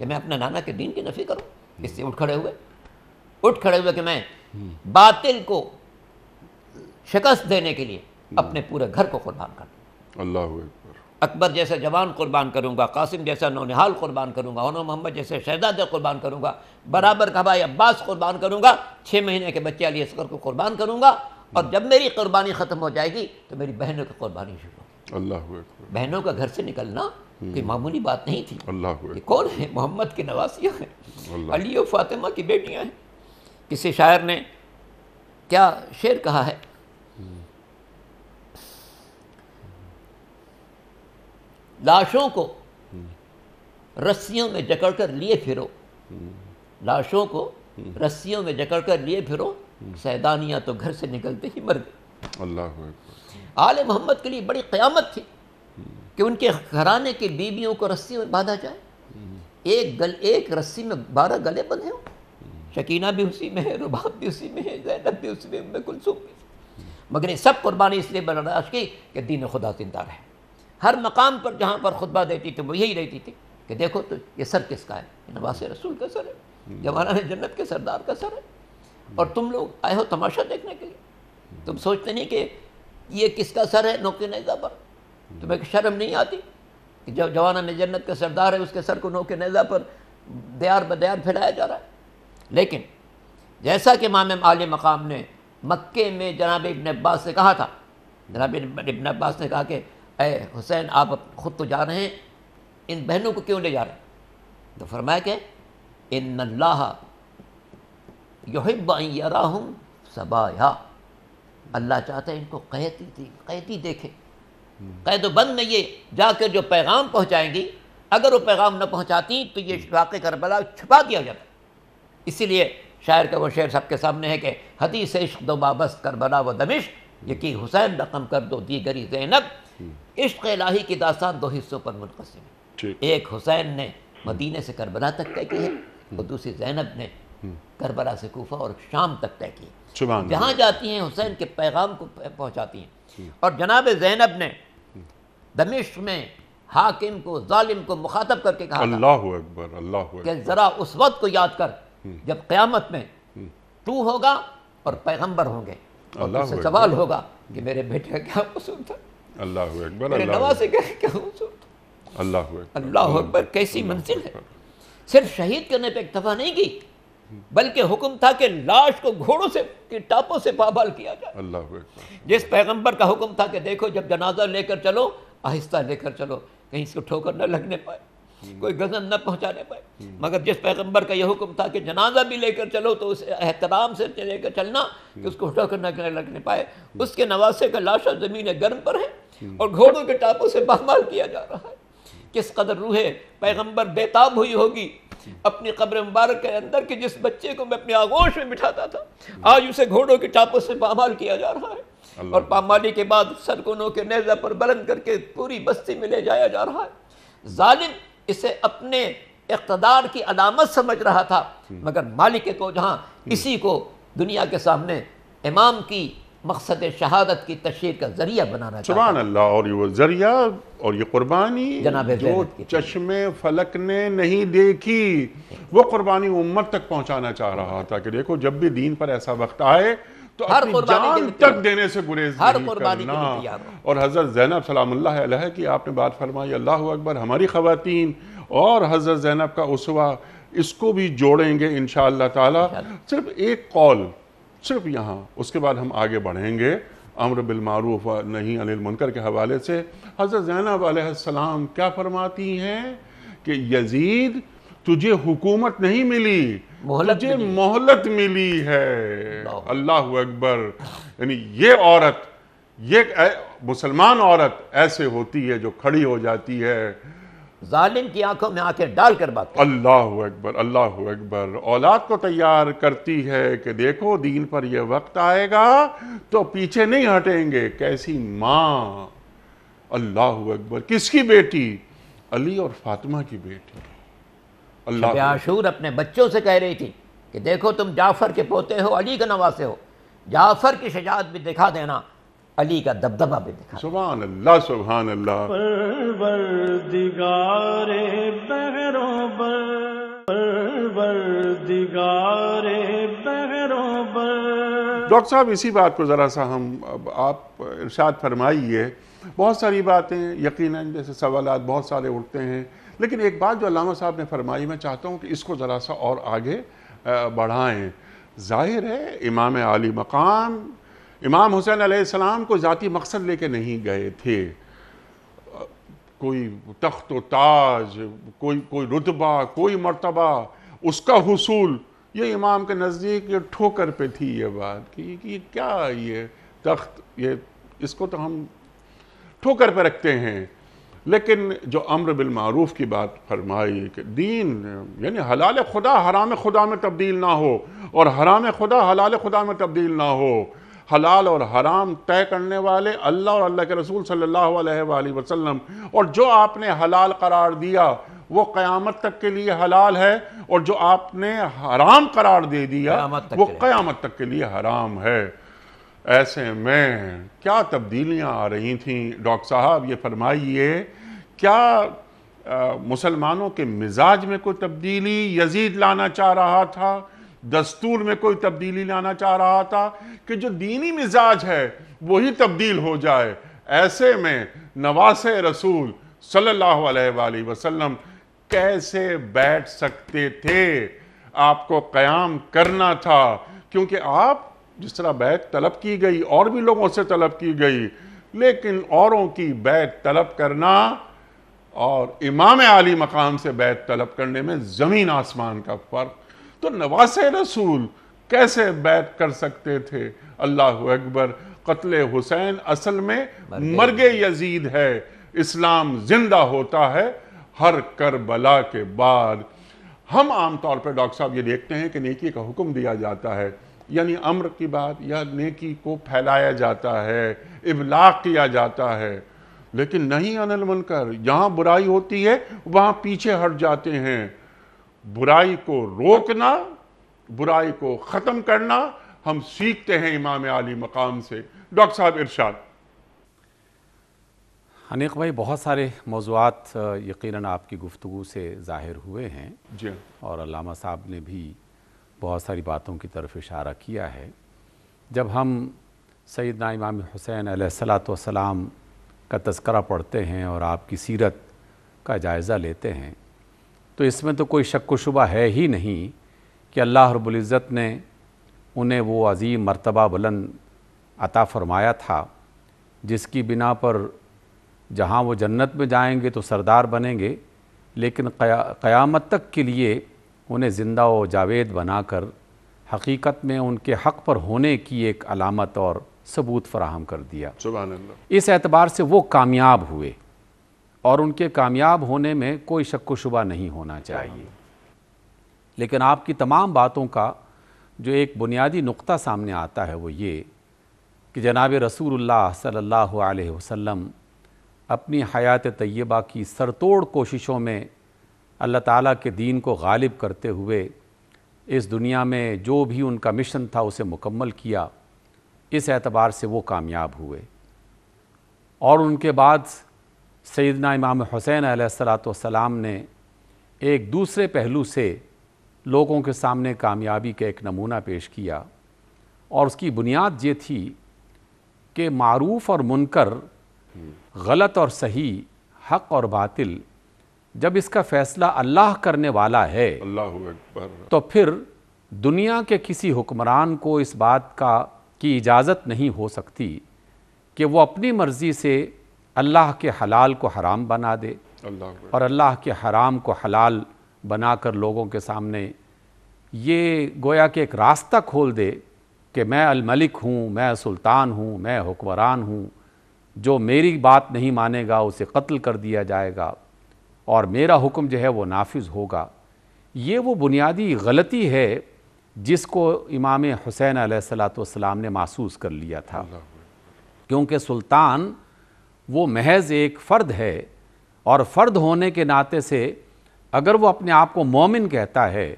कि मैं अपने नाना के दीन की नफ़ी करूँ इससे उठ खड़े हुए उठ खड़े हुए कि मैं बातिल को शिकस्त देने के लिए अपने पूरे घर को कुर्बान कर अल्लाह अकबर जैसा जवान कुर्बान करूंगा कासिम जैसा नौनिहाल कुर्बान करूंगा ओनो मोहम्मद जैसे शहजादे कुर्बान करूंगा बराबर का भाई अब्बास कुर्बान करूंगा छः महीने के बच्चे अली असगर को कुर्बान करूंगा और जब मेरी कुर्बानी ख़त्म हो जाएगी तो मेरी बहनों की कुर्बानी शुरू होगी बहनों का घर से निकलना हम्म। कोई मामूली बात नहीं थी अल्लाह कौन है मोहम्मद की नवासियाँ हैं अली और फातिमा की बेटियाँ हैं किसी शायर ने क्या शेर कहा है लाशों को रस्सियों में जकड़ कर लिए फिरो लाशों को रस्सियों में जकड़ कर लिए फिरो सैदानियाँ तो घर से निकलते ही मर गए अल्लाह आल मोहम्मद के लिए बड़ी क़यामत थी कि उनके घराने की बीवियों को रस्सी में बांधा जाए एक गल एक रस्सी में बारह गले बंधे हों शकीना भी उसी में है रुबाब भी उसी में है जैनब भी उसी में उम्र कुलसुम भी मगर ये सब कुर्बानी इसलिए बर्दाश्त की कि दीन खुदा जिंदा रहे हर मकाम पर जहाँ पर खुतबा देती थी वो यही रहती थी कि देखो तो ये सर किसका है नवास रसूल का सर है हम्म। जमाना ने जन्नत के सरदार का सर है और तुम लोग आए हो तमाशा देखने के लिए तुम सोचते नहीं कि ये किसका सर है नौके नजा पर हम्म। तुम्हें शर्म नहीं आती कि जब जवाना ने जन्नत का सरदार है उसके सर को नौके नजा पर दयार बदयार फैलाया जा रहा है लेकिन जैसा कि माम आल मकाम ने मक्के में जनाब इबन अब्बास से कहा था जनाब इबन अब्बास ने कहा कि अय हुसैन आप ख़ुद तो जा रहे हैं इन बहनों को क्यों ले जा रहे हैं तो फरमाया कि इन अल्लाह हूँ सबाया अल्लाह चाहते हैं इनको कैदी थी कैदी देखे कैद बंद में ये जाकर जो पैगाम पहुँचाएंगी अगर वो पैगाम न पहुँचाती तो ये वाक़ करबला छुपा दिया जाता इसीलिए शायर का वो शेर सबके सामने है कि से इश्क दो बाबस कर बना व दमिश यकी हुसैन रकम कर दो गरी जैनब इश्क इलाही की दास्तान दो हिस्सों पर मुनकसिम एक हुसैन ने मदीने से करबला तक तय की है और दूसरी जैनब ने करबला से कोफा और शाम तक तय की जहाँ जाती हैं हुसैन के पैगाम को पहुँचाती हैं और जनाब जैनब ने दमिश में हाकिम को जालिम को मुखातब करके कहा अल्लाह अकबर अल्लाह ज़रा उस वक्त को याद कर हम्म। जब क़्यामत में हम्म। तू होगा और पैगंबर होंगे और सवाल होगा कि मेरे बेटे का क्या कसूर था अल्लाह अकबर नवासे का क्या कसूर था अल्लाह अकबर कैसी मंजिल है सिर्फ शहीद करने पर इतफा नहीं की हम्म। बल्कि हुक्म था कि लाश को घोड़ों से टापो टापों से पाबाल किया जाए अल्लाह जिस पैगंबर का हुक्म था कि देखो जब जनाजा लेकर चलो आहिस्ता लेकर चलो कहीं इसको ठोकर न लगने पाए हम्म। कोई गजन न पहुँचाने पाए हम्म। मगर जिस पैगम्बर का यह हुक्म था कि जनाजा भी लेकर चलो तो उसे एहतराम से लेकर चलना कि हम्म। उसको हटा कर न लगने पाए उसके नवासे का लाशा ज़मीन गर्म पर है और घोड़ों के टापों से बहमाल किया जा रहा है किस कदर रूहे पैगम्बर बेताब हुई होगी अपनी कब्र मुबारक के अंदर के जिस बच्चे को मैं अपने आगोश में बिठाता था आज उसे घोड़ों के टापों से पामाल किया जा रहा है और पामाली के बाद सरकुनों के नेजा पर बुलंद करके पूरी बस्ती में ले जाया जा रहा है जालिम इसे अपने इकतदार की अलामत समझ रहा था हम्म। मगर मालिक को तो जहाँ हम्म। इसी को दुनिया के सामने इमाम की मकसद शहादत की तशहर का जरिया बनाना सुबह अल्लाह और ये जरिया और ये कुर्बानी जनाब जो चश्मे फलक ने नहीं देखी वो कुर्बानी उम्मत तक पहुँचाना चाह रहा था कि देखो जब भी दीन पर ऐसा वक्त आए तो हर जान तक देने से गुरेज हर कुर्बानी और हज़रत जैनब सलाम्ला की आपने बात फरमाई अल्लाह अकबर हमारी खवतिन और हज़रत जैनब का उसवा इसको भी जोड़ेंगे इन ताला सिर्फ एक कॉल सिर्फ यहाँ उसके बाद हम आगे बढ़ेंगे अमर बिलमारूफ नहीं अनिल मुनकर के हवाले से हज़रत जैनब आसमाम क्या फरमाती हैं कि यजीद तुझे हुकूमत नहीं मिली मुझे मोहलत मिली है अल्लाह अकबर यानी ये औरत ये मुसलमान औरत ऐसे होती है जो खड़ी हो जाती है जालिम की आंखों में आंखें डालकर बात अल्लाह अकबर अल्लाह अकबर औलाद को तैयार करती है कि देखो दीन पर यह वक्त आएगा तो पीछे नहीं हटेंगे कैसी माँ अल्लाह अकबर किसकी बेटी अली और फातिमा की बेटी शबाशूर अपने बच्चों से कह रही थी कि देखो तुम जाफ़र के पोते हो अली के नवासे हो जाफ़र की शजात भी दिखा देना अली का दबदबा भी दिखा सुबहान अल्लाह सुबहान अल्लाह डॉक्टर साहब इसी बात को ज़रा सा हम अब आप इर्शाद फरमाइए बहुत सारी बातें यकीनन जैसे सवाल बहुत सारे उठते हैं लेकिन एक बात जो अलामा साहब ने फरमाई मैं चाहता हूँ कि इसको ज़रा सा और आगे बढ़ाएँ ज़ाहिर है इमाम आली मकाम इमाम हुसैन आसमाम को ज़ाती मकसद लेके नहीं गए थे कोई तख्त ताज कोई कोई रुतबा कोई मरतबा उसका हसूल ये इमाम के नज़दीक ठोकर पे थी ये बात कि ये क्या ये तख्त ये इसको तो हम ठोकर पे रखते हैं लेकिन जो अम्र बिलमूफ़ की बात फरमाई कि दीन यानी हलाल खुदा हराम खुदा में तब्दील ना हो और हराम खुदा हलाल खुदा में तब्दील ना हो हलाल और हराम तय करने वाले अल्लाह और अल्लाह के रसूल सल्लल्लाहु अलैहि वसल्लम और जो आपने हलाल करार दिया वो क़यामत तक के लिए हलाल है और जो आपने हराम करार दे दिया वो क़यामत तक के लिए हराम है ऐसे में क्या तब्दीलियां आ रही थीं डॉक्टर साहब ये फरमाइए क्या मुसलमानों के मिजाज में कोई तब्दीली यजीद लाना चाह रहा था दस्तूर में कोई तब्दीली लाना चाह रहा था कि जो दीनी मिजाज है वही तब्दील हो जाए ऐसे में नवास रसूल सल्लल्लाहु अलैहि वसल्लम कैसे बैठ सकते थे आपको क़याम करना था क्योंकि आप जिस तरह बैत तलब की गई और भी लोगों से तलब की गई लेकिन औरों की बैत तलब करना और इमाम आली मकाम से बैत तलब करने में ज़मीन आसमान का फ़र्क तो नवास रसूल कैसे बैत कर सकते थे अल्लाह अकबर कत्ल हुसैन असल में मरगे यजीद है इस्लाम जिंदा होता है हर करबला के बाद हम आमतौर पर डॉक्टर साहब ये देखते हैं कि नेकी का हुक्म दिया जाता है यानी अम्र की बात या नेकी को फैलाया जाता है इबलाग किया जाता है लेकिन नहीं अनिल मनकर जहाँ बुराई होती है वहाँ पीछे हट जाते हैं बुराई को रोकना बुराई को ख़त्म करना हम सीखते हैं इमाम आली मकाम से डॉक्टर साहब इरशाद अनेक भाई बहुत सारे मौजूद यकीनन आपकी गुफ्तु से ज़ाहिर हुए हैं जी और अलामा साहब ने भी बहुत सारी बातों की तरफ इशारा किया है जब हम सैद ना इमाम हुसैन सलाम का तस्करा पढ़ते हैं और आपकी सीरत का जायज़ा लेते हैं तो इसमें तो कोई शक शुबा है ही नहीं कि अल्लाह रबुल्ज़त ने उन्हें वो अज़ीम मरतबा बुलंद अता फ़रमाया था जिसकी बिना पर जहाँ वो जन्नत में जाएंगे तो सरदार बनेंगे लेकिन क़्यामत क़यामत तक के लिए उन्हें ज़िंदा व जावेद बनाकर हकीकत में उनके हक़ पर होने की एक अलामत और सबूत फराहम कर दिया इस एतबार से वो कामयाब हुए और उनके कामयाब होने में कोई शक् शुबा नहीं होना चाहिए लेकिन आपकी तमाम बातों का जो एक बुनियादी नुक्ता सामने आता है वो ये कि जनाब रसूलुल्लाह सल्लल्लाहु अलैहि वसल्लम अपनी हयात तय्यबा की सरतोड़ कोशिशों में अल्लाह ताला के दीन को गालिब करते हुए इस दुनिया में जो भी उनका मिशन था उसे मुकम्मल किया इस एतबार से वो कामयाब हुए और उनके बाद सैदना इमाम हुसैन सलाम ने एक दूसरे पहलू से लोगों के सामने कामयाबी का एक नमूना पेश किया और उसकी बुनियाद ये थी कि मरूफ और मुनकर हम्म। गलत और सही हक और बातिल जब इसका फैसला अल्लाह करने वाला है अल्लाह तो फिर दुनिया के किसी हुक्मरान को इस बात का की इजाज़त नहीं हो सकती कि वो अपनी मर्ज़ी से अल्लाह के हलाल को हराम बना दे अल्लाह और अल्लाह के हराम को हलाल बनाकर लोगों के सामने ये गोया के एक रास्ता खोल दे कि मैं अलमलिक हूँ मैं सुल्तान हूँ मैं हुक्मरान हूँ जो मेरी बात नहीं मानेगा उसे कत्ल कर दिया जाएगा और मेरा हुक्म जो है वो नाफिज होगा ये वो बुनियादी गलती है जिसको इमाम हुसैन सलाम ने महसूस कर लिया था क्योंकि सुल्तान वो महज एक फ़र्द है और फ़र्द होने के नाते से अगर वो अपने आप को मोमिन कहता है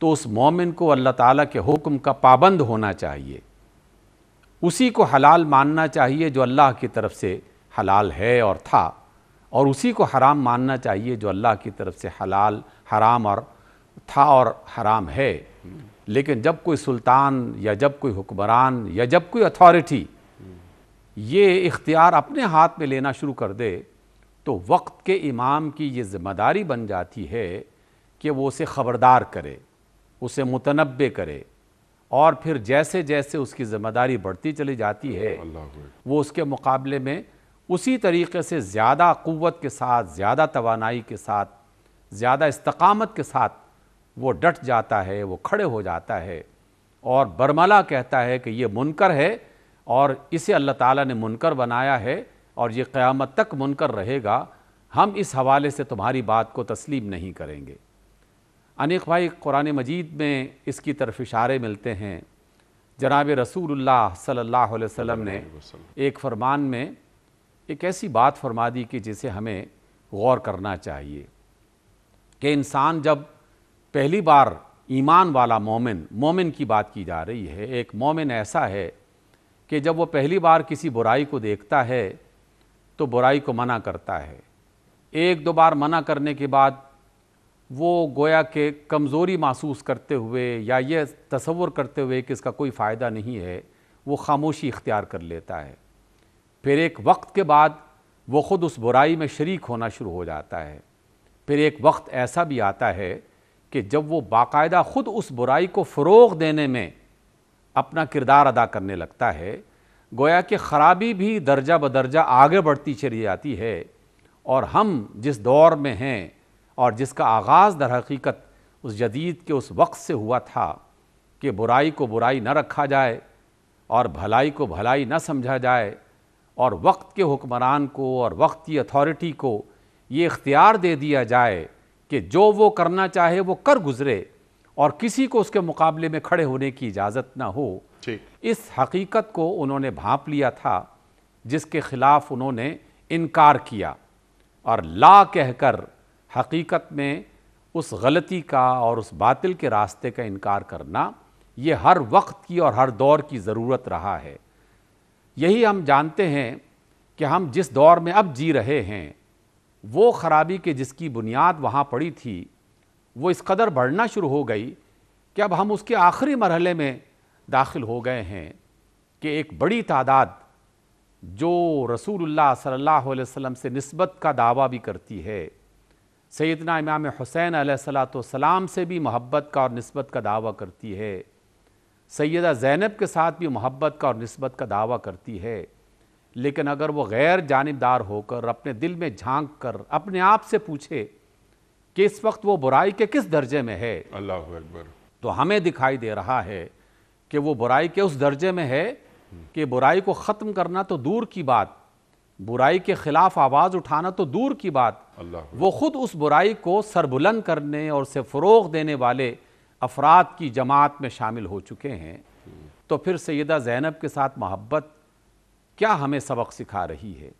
तो उस मोमिन को अल्लाह ताला के हुक्म का पाबंद होना चाहिए उसी को हलाल मानना चाहिए जो अल्लाह की तरफ से हलाल है और था और उसी को हराम मानना चाहिए जो अल्लाह की तरफ से हलाल हराम और था और हराम है लेकिन जब कोई सुल्तान या जब कोई हुक्मरान या जब कोई अथॉरिटी ये इख्तियार अपने हाथ में लेना शुरू कर दे तो वक्त के इमाम की ये जिम्मेदारी बन जाती है कि वो उसे ख़बरदार करे उसे मुतनबे करे और फिर जैसे जैसे उसकी ज़िम्मेदारी बढ़ती चली जाती है वो उसके मुकाबले में उसी तरीके से ज़्यादा क़वत के साथ ज़्यादा तोानाई के साथ ज़्यादा इस्तकामत के साथ वो डट जाता है वो खड़े हो जाता है और बरमला कहता है कि ये मुनकर है और इसे अल्लाह ताला ने मुनकर बनाया है और ये क़्यामत तक मुनकर रहेगा हम इस हवाले से तुम्हारी बात को तस्लीम नहीं करेंगे अनिक भाई कुरान मजीद में इसकी तरफ इशारे मिलते हैं जनाब रसूलुल्लाह सल्लल्लाहु अलैहि वसल्लम ने एक फरमान में एक ऐसी बात फरमा दी कि जिसे हमें गौर करना चाहिए कि इंसान जब पहली बार ईमान वाला मोमिन मोमिन की बात की जा रही है एक मोमिन ऐसा है कि जब वो पहली बार किसी बुराई को देखता है तो बुराई को मना करता है एक दो बार मना करने के बाद वो गोया के कमज़ोरी महसूस करते हुए या ये तस्वुर करते हुए कि इसका कोई फ़ायदा नहीं है वो खामोशी इख्तियार कर लेता है फिर एक वक्त के बाद वो ख़ुद उस बुराई में शरीक होना शुरू हो जाता है फिर एक वक्त ऐसा भी आता है कि जब वो बाकायदा ख़ुद उस बुराई को फ़रोग देने में अपना किरदार अदा करने लगता है गोया कि ख़राबी भी दर्जा बदर्जा आगे बढ़ती चली जाती है और हम जिस दौर में हैं और जिसका आगाज़ दर हकीकत उस जदीद के उस वक्त से हुआ था कि बुराई को बुराई न रखा जाए और भलाई को भलाई न समझा जाए और वक्त के हुक्मरान को और वक्त की अथॉरिटी को ये इख्तियार दे दिया जाए कि जो वो करना चाहे वो कर गुज़रे और किसी को उसके मुकाबले में खड़े होने की इजाज़त ना हो इस हकीकत को उन्होंने भाँप लिया था जिसके ख़िलाफ़ उन्होंने इनकार किया और ला कहकर हकीकत में उस गलती का और उस बातिल के रास्ते का इनकार करना ये हर वक्त की और हर दौर की ज़रूरत रहा है यही हम जानते हैं कि हम जिस दौर में अब जी रहे हैं वो खराबी के जिसकी बुनियाद वहाँ पड़ी थी वो इस कदर बढ़ना शुरू हो गई कि अब हम उसके आखिरी मरहले में दाखिल हो गए हैं कि एक बड़ी तादाद जो रसूलुल्लाह सल्लल्लाहु अलैहि वसल्लम से नस्बत का दावा भी करती है सैदना इमाम हुसैन सलाम से भी मोहब्बत का और नस्बत का दावा करती है सैदा ज़ैनब के साथ भी मोहब्बत का और नस्बत का दावा करती है लेकिन अगर वो गैर जानबदार होकर अपने दिल में झांक कर अपने आप से पूछे कि इस वक्त वो बुराई के किस दर्जे में है अल्लाह तो हमें दिखाई दे रहा है कि वो बुराई के उस दर्जे में है कि बुराई को ख़त्म करना तो दूर की बात बुराई के ख़िलाफ़ आवाज़ उठाना तो दूर की बात वो ख़ुद उस बुराई को सरबुलंद करने और उसे फ़रोग देने वाले अफराद की जमात में शामिल हो चुके हैं तो फिर सैदा ज़ैनब के साथ मोहब्बत क्या हमें सबक सिखा रही है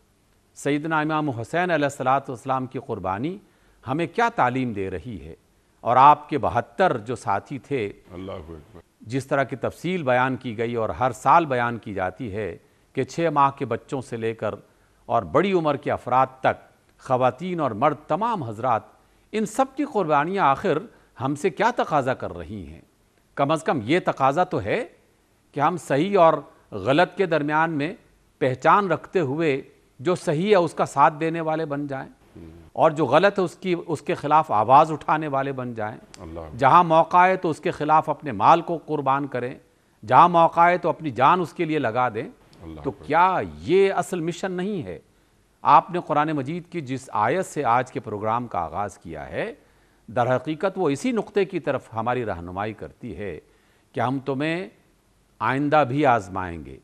सैदना इमाम हुसैन सलाम की क़ुरबानी हमें क्या तालीम दे रही है और आपके बहत्तर जो साथी थे जिस तरह की तफसील बयान की गई और हर साल बयान की जाती है कि छः माह के बच्चों से लेकर और बड़ी उम्र के अफराद तक ख़वान और मर्द तमाम हजरात इन सब की क़ुरबानियाँ आखिर हमसे क्या तकाजा कर रही हैं कम अज़ कम ये तकाजा तो है कि हम सही और गलत के दरमियान में पहचान रखते हुए जो सही है उसका साथ देने वाले बन जाएं और जो गलत है उसकी उसके ख़िलाफ़ आवाज़ उठाने वाले बन जाएं जहाँ मौका है तो उसके ख़िलाफ़ अपने माल को कुर्बान करें जहाँ मौका है तो अपनी जान उसके लिए लगा दें तो क्या ये असल मिशन नहीं है आपने कुरान मजीद की जिस आयत से आज के प्रोग्राम का आगाज़ किया है दर हकीकत वो इसी नुक्ते की तरफ हमारी रहनुमाई करती है कि हम तुम्हें आइंदा भी आजमाएंगे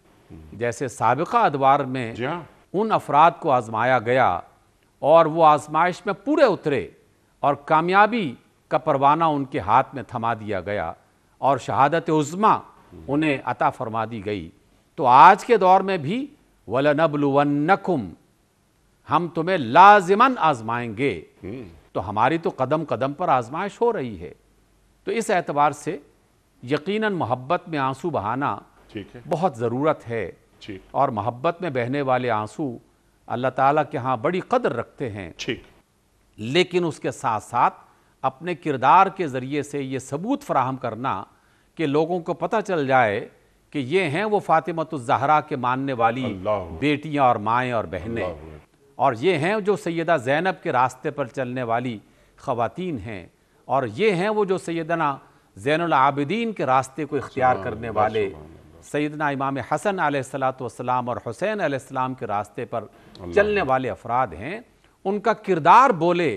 जैसे सबका अदवार में हाँ। उन अफराद को आजमाया गया और वो आजमाइश में पूरे उतरे और कामयाबी का परवाना उनके हाथ में थमा दिया गया और शहादत उज़मा उन्हें अता फरमा दी गई तो आज के दौर में भी नकुम हम तुम्हें लाजमन आजमाएंगे हम्म। तो हमारी तो कदम कदम पर आजमाइश हो रही है तो इस एतबार से यकीनन मोहब्बत में आंसू बहाना ठीक है बहुत ज़रूरत है और मोहब्बत में बहने वाले आंसू अल्लाह ताला के यहाँ बड़ी कदर रखते हैं ठीक लेकिन उसके साथ साथ अपने किरदार के ज़रिए से ये सबूत फ्राहम करना कि लोगों को पता चल जाए कि ये हैं वो फ़ातिमत जहरा के मानने वाली बेटियाँ और माएँ और बहनें और ये हैं जो सैदा ज़ैनब के रास्ते पर चलने वाली ख़वान हैं और ये हैं वो जो सैदना ज़ैनआबदीन के रास्ते को इख्तियार करने वाले सैदना इमाम हसन आसलाम और हुसैन आसमाम के रास्ते पर चलने वाले अफराद हैं उनका किरदार बोले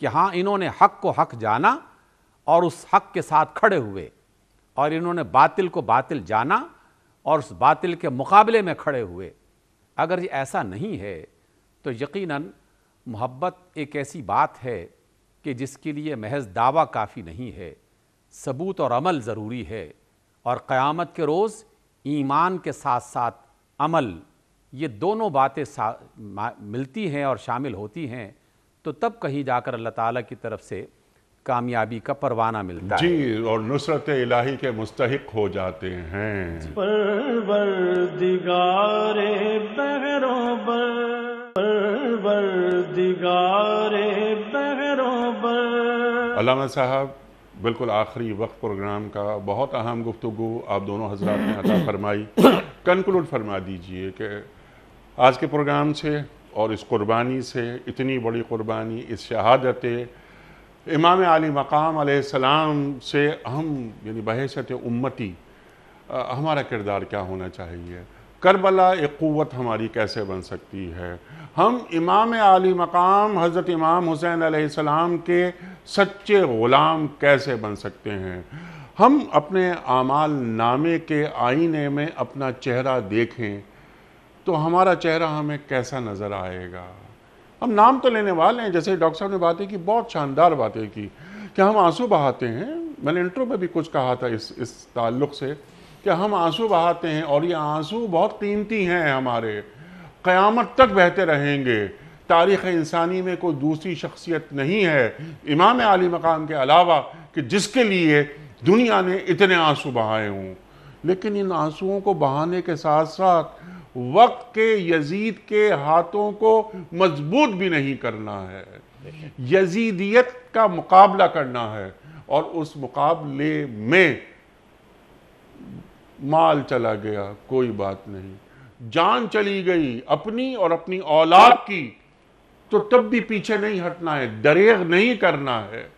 कि हाँ इन्होंने हक को हक जाना और उस हक के साथ खड़े हुए और इन्होंने बातिल को बातिल जाना और उस बातिल के मुकाबले में खड़े हुए अगर ये ऐसा नहीं है तो यकीनन मोहब्बत एक ऐसी बात है कि जिसके लिए महज दावा काफ़ी नहीं है सबूत और अमल ज़रूरी है और क़यामत के रोज़ ईमान के साथ साथ अमल ये दोनों बातें मिलती हैं और शामिल होती हैं तो तब कहीं जाकर अल्लाह ताला की तरफ से कामयाबी का परवाना मिलता जी, है जी और नुसरत इलाही के मुस्तक हो जाते हैं अलामा साहब बिल्कुल आखिरी वक्त प्रोग्राम का बहुत अहम गुफ्तु आप दोनों हजरात ने अदा फरमाई कंक्लूड फरमा दीजिए कि आज के प्रोग्राम से और इस कुर्बानी से इतनी बड़ी कुर्बानी इस शहादत इमाम आली मकाम सलाम से हम यानी बहसत उम्मती हमारा किरदार क्या होना चाहिए करबला एक क़वत हमारी कैसे बन सकती है हम इमाम आली मकाम हज़रत इमाम हुसैन आसमाम के सच्चे ग़ुलाम कैसे बन सकते हैं हम अपने आमाल नामे के आईने में अपना चेहरा देखें तो हमारा चेहरा हमें कैसा नज़र आएगा हम नाम तो लेने वाले हैं जैसे डॉक्टर साहब ने बातें की बहुत शानदार बातें की क्या हम आंसू बहाते हैं मैंने इंट्रो में भी कुछ कहा था इस इस ताल्लुक़ से कि हम आंसू बहाते हैं और ये आंसू बहुत कीमती हैं हमारे क़यामत तक बहते रहेंगे तारीख़ इंसानी में कोई दूसरी शख्सियत नहीं है इमाम आली मकाम के अलावा कि जिसके लिए दुनिया ने इतने आंसू बहाए हों लेकिन इन आंसुओं को बहाने के साथ साथ वक्त के यजीद के हाथों को मजबूत भी नहीं करना है यजीदियत का मुकाबला करना है और उस मुकाबले में माल चला गया कोई बात नहीं जान चली गई अपनी और अपनी औलाद की तो तब भी पीछे नहीं हटना है दरेग नहीं करना है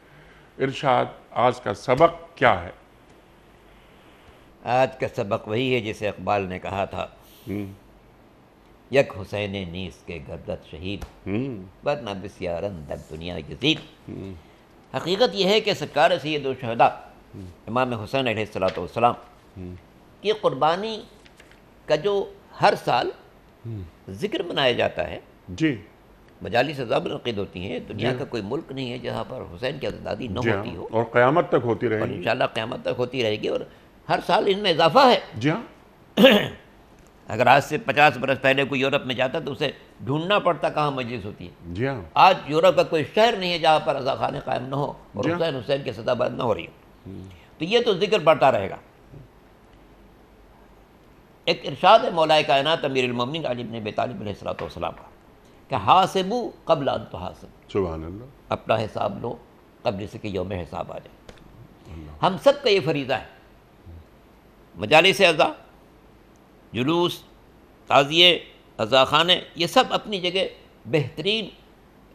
इरशाद आज का सबक क्या है आज का सबक वही है जिसे अकबाल ने कहा था हम्म। यक हुसैन नीस के गर्दत शहीद बद हम्म। बसियारन दब दुनिया यजीद हम्म। हकीकत यह है कि सरकार दो शहदा इमाम हुसैन सलाम कि कुर्बानी का जो हर साल हम्म। जिक्र मनाया जाता है जी मजालिस मनद होती हैं दुनिया का कोई मुल्क नहीं है जहाँ पर हुसैन की आज़ादी न हाँ। होती हो और क़्यामत तक होती रहेगी इन क़्यामत तक होती रहेगी और हर साल इनमें इजाफा है जी हाँ अगर आज से पचास बरस पहले कोई यूरोप में जाता तो उसे ढूंढना पड़ता कहाँ मजलिस होती है जी हाँ आज यूरोप का कोई शहर नहीं है जहाँ पर रजा खान कायम न हो और हाँ। हुसैन हुसैन की सदाबंद ना हो रही हो हम्म। तो ये तो जिक्र बढ़ता रहेगा एक इरशाद है मौलाए कायनात अमीर उमिन अली ने बेतालबलाम का कि हासिबू कबल तो हासिब अपना हिसाब लो कबल से कि योम हिसाब आ जाए हम सब का ये फरीदा है मजालस अज़ा जुलूस ताज़िए अज़ाखाने ये सब अपनी जगह बेहतरीन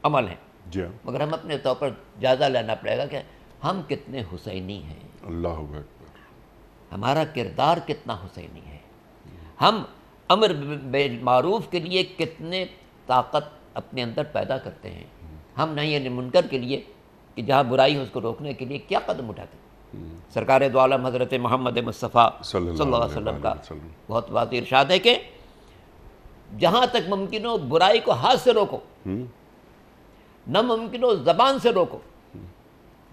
अमल हैं हाँ। मगर हम अपने तौर पर जायज़ा लेना पड़ेगा कि हम कितने हुसैनी हैं अल्लाह हमारा किरदार कितना हुसैनी है हम अमर बेमारूफ के लिए कितने ताकत अपने अंदर पैदा करते हैं हम नहीं है मुनकर के लिए कि जहाँ बुराई है उसको रोकने के लिए क्या कदम उठाते सरकार दोआलम हज़रत मोहम्मद मुस्तफ़ा सल्लल्लाहु अलैहि वसल्लम का बहुत बात इरशाद है कि जहाँ तक मुमकिन हो बुराई को हाथ से रोको हम्म। नामुमकिन हो ज़बान से रोको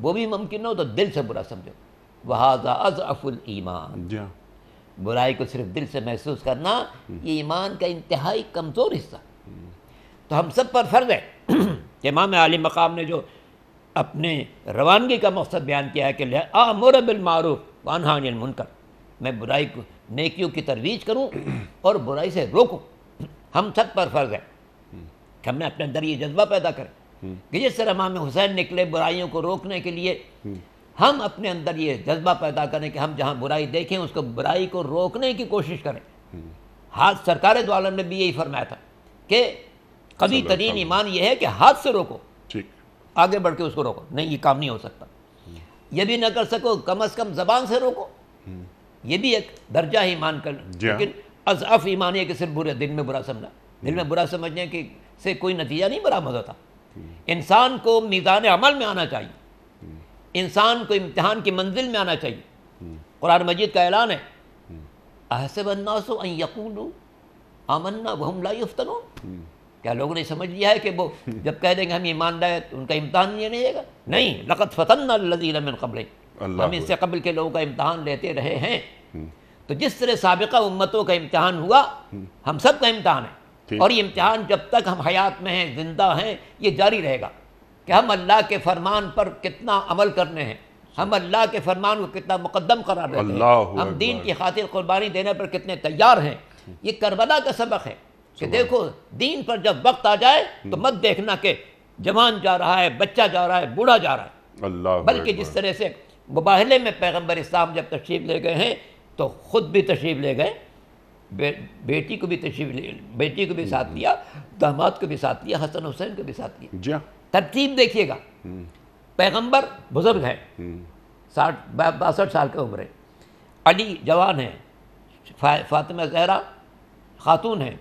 वो भी मुमकिन हो तो दिल से बुरा समझो वहाजा अज अफुल ईमान बुराई को सिर्फ दिल से महसूस करना हम्म। ये ईमान का इंतहाई कमज़ोर हिस्सा तो हम सब पर फ़र्ज है इमाम आली मकाम ने जो अपने रवानगी का मकसद बयान किया है कि आमर बिलमारूफ वानहान मुनकर मैं बुराई को नेकियों की तरवीज करूं और बुराई से रोकूं हम सब पर फ़र्ज़ है कि हमने अपने अंदर ये जज्बा पैदा करें हम्म। कि जिस तरह इमाम हुसैन निकले बुराइयों को रोकने के लिए हम्म। हम अपने अंदर ये जज्बा पैदा करें कि हम जहाँ बुराई देखें उसको बुराई को रोकने की कोशिश करें हम्म। हाथ सरकार द्वारा ने भी यही फरमाया था कि कभी तरीन ईमान यह है कि हाथ से रोको ठीक आगे बढ़ के उसको रोको नहीं ये काम नहीं हो सकता हम्म। ये भी ना कर सको कम अज़ कम जबान से रोको हम्म। ये भी एक दर्जा ईमान कर हाँ। लेकिन अजअफ ईमान है कि सिर्फ बुरे दिल में बुरा समझना दिल में बुरा समझने के से कोई नतीजा नहीं बरामद होता इंसान को मीज़ान अमल में आना चाहिए इंसान को इम्तहान की मंजिल में आना चाहिए कुरान मजीद का ऐलान है अहसबन्नासो यकून आमन्ना वहम ला हो क्या लोगों ने समझ लिया है कि वो जब कह देंगे हम ईमान लाए तो उनका इम्तहान लिया नहीं जाएगा नहीं लकत फ़तन कबल हम इससे कबल के लोगों का इम्तहान लेते रहे हैं हम्म। तो जिस तरह सबका उम्मतों का इम्तहान हुआ हम्म। हम सब का इम्तहान है और ये इम्तहान जब तक हम हयात में हैं ज़िंदा हैं ये जारी रहेगा कि हम अल्लाह के फरमान पर कितना अमल करने हैं हम अल्लाह के फरमान को कितना मुकदम करार देते हैं हम दीन की खातिर कुर्बानी देने पर कितने तैयार हैं ये करबला का सबक है कि देखो दीन पर जब वक्त आ जाए तो मत देखना कि जवान जा रहा है बच्चा जा रहा है बूढ़ा जा रहा है बल्कि जिस तरह से मुबाहले में पैगम्बर इस्लाम जब तशरीफ़ ले गए हैं तो ख़ुद भी तशरीफ़ ले गए बे, बेटी को भी तशरीफ़ ले बेटी को भी साथ लिया हम्म। दामाद को भी साथ लिया हसन हुसैन को भी साथ लिया तरतीब देखिएगा पैगंबर बुजुर्ग है साठ बासठ साल की उम्र है अली जवान है फा, फातिमा जहरा खातून है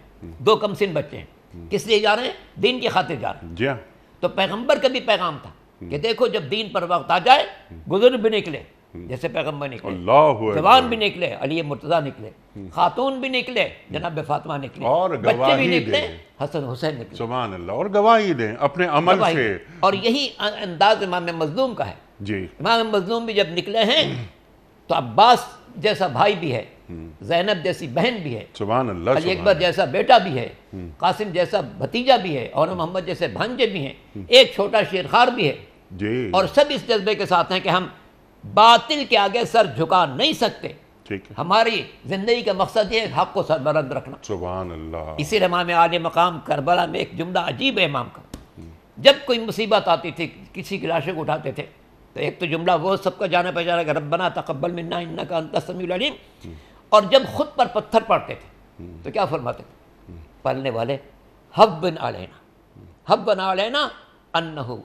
दो कमसिन बच्चे हैं किस लिए जा रहे हैं दीन की खातिर जा रहे हैं हाँ। तो पैगंबर का भी पैगाम था कि देखो जब दीन पर वक्त आ जाए बुजुर्ग भी निकले हम्म। जैसे पैगम्बर निकले जवान भी निकले अली मुर्तज़ा निकले हम्म। खातून भी निकले जनाब फातमा निकले और बच्चे भी निकले हसन हुसैन निकले सुबह अल्लाह और गवाही दें अपने अमल से और यही अंदाज इमाम मजलूम का है जी इमाम मजलूम भी जब निकले हैं तो अब्बास जैसा भाई भी है हम्म। जैनब जैसी बहन भी है सुबह अली अकबर जैसा बेटा भी है कासिम जैसा भतीजा भी है और मोहम्मद जैसे भांजे भी हैं एक छोटा शेरखार भी है जी और सब इस जज्बे के साथ हैं कि हम बातिल के आगे सर झुका नहीं सकते ठीक है हमारी जिंदगी का मकसद ये हक को सरबरंद रखना सुबहान अल्लाह इसीलिए इमाम आल मकाम करबला में एक जुमला अजीब है इमाम का हम्म। जब कोई मुसीबत आती थी किसी की लाशें को उठाते थे तो एक तो जुमला वो सबका जाना पहचाना कि रब्बना तकबल मिन्ना इन्ना का अंत और जब खुद पर पत्थर पड़ते थे हम्म। तो क्या फरमाते थे हम्म। पलने वाले हब बना लेना हब बना लेना अन्न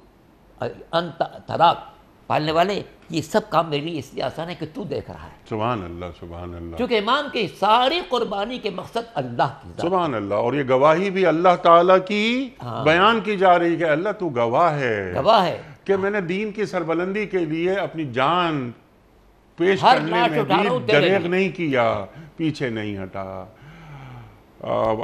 अंत तराक पालने वाले ये सब काम मेरे लिए इसलिए आसान है कि तू देख रहा है सुबह अल्लाह सुबह अल्लाह क्योंकि इमाम की सारी कुर्बानी के मकसद अल्लाह की सुबह अल्लाह और ये गवाही भी अल्लाह ताला की हाँ। बयान की जा रही है अल्लाह तू गवाह है गवाह है कि हाँ। मैंने दीन की सरबलंदी के लिए अपनी जान पेश करने में भी दरेग नहीं किया पीछे नहीं हटा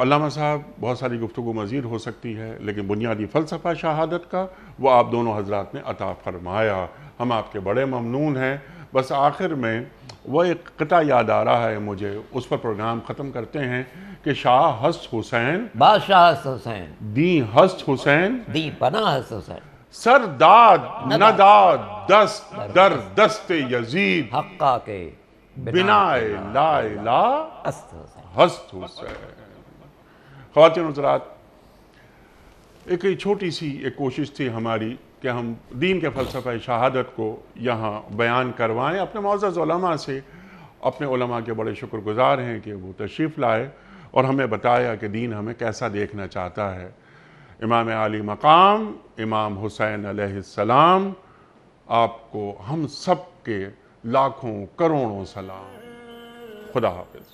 अलामा साहब बहुत सारी गुफ्तु मज़ीद हो सकती है लेकिन बुनियादी फ़लसफ़ा शहादत का वो आप दोनों हजरात ने अता फरमाया हम आपके बड़े ममनून हैं बस आखिर में वह एक कटा याद आ रहा है मुझे उस पर प्रोग्राम ख़त्म करते हैं कि शाह हस्त हुसैन बादशाह हस्त हुसैन दी हस्त हुसैन दी पना हस्त हुसैन सर दाद नदाद दस्त दर दस्त यजीद हक्का के बिनाए लाए ला हस्त हुसैन खातिन हजरात एक छोटी सी एक कोशिश थी हमारी कि हम दीन के फ़लसफ़ा शहादत को यहाँ बयान करवाएँ अपने मोज़ा से अपने उलमा के बड़े शुक्रगुजार हैं कि वो तशरीफ़ लाए और हमें बताया कि दीन हमें कैसा देखना चाहता है इमाम आली मकाम इमाम हुसैन आसमाम आपको हम सब के लाखों करोड़ों सलाम खुदा हाफ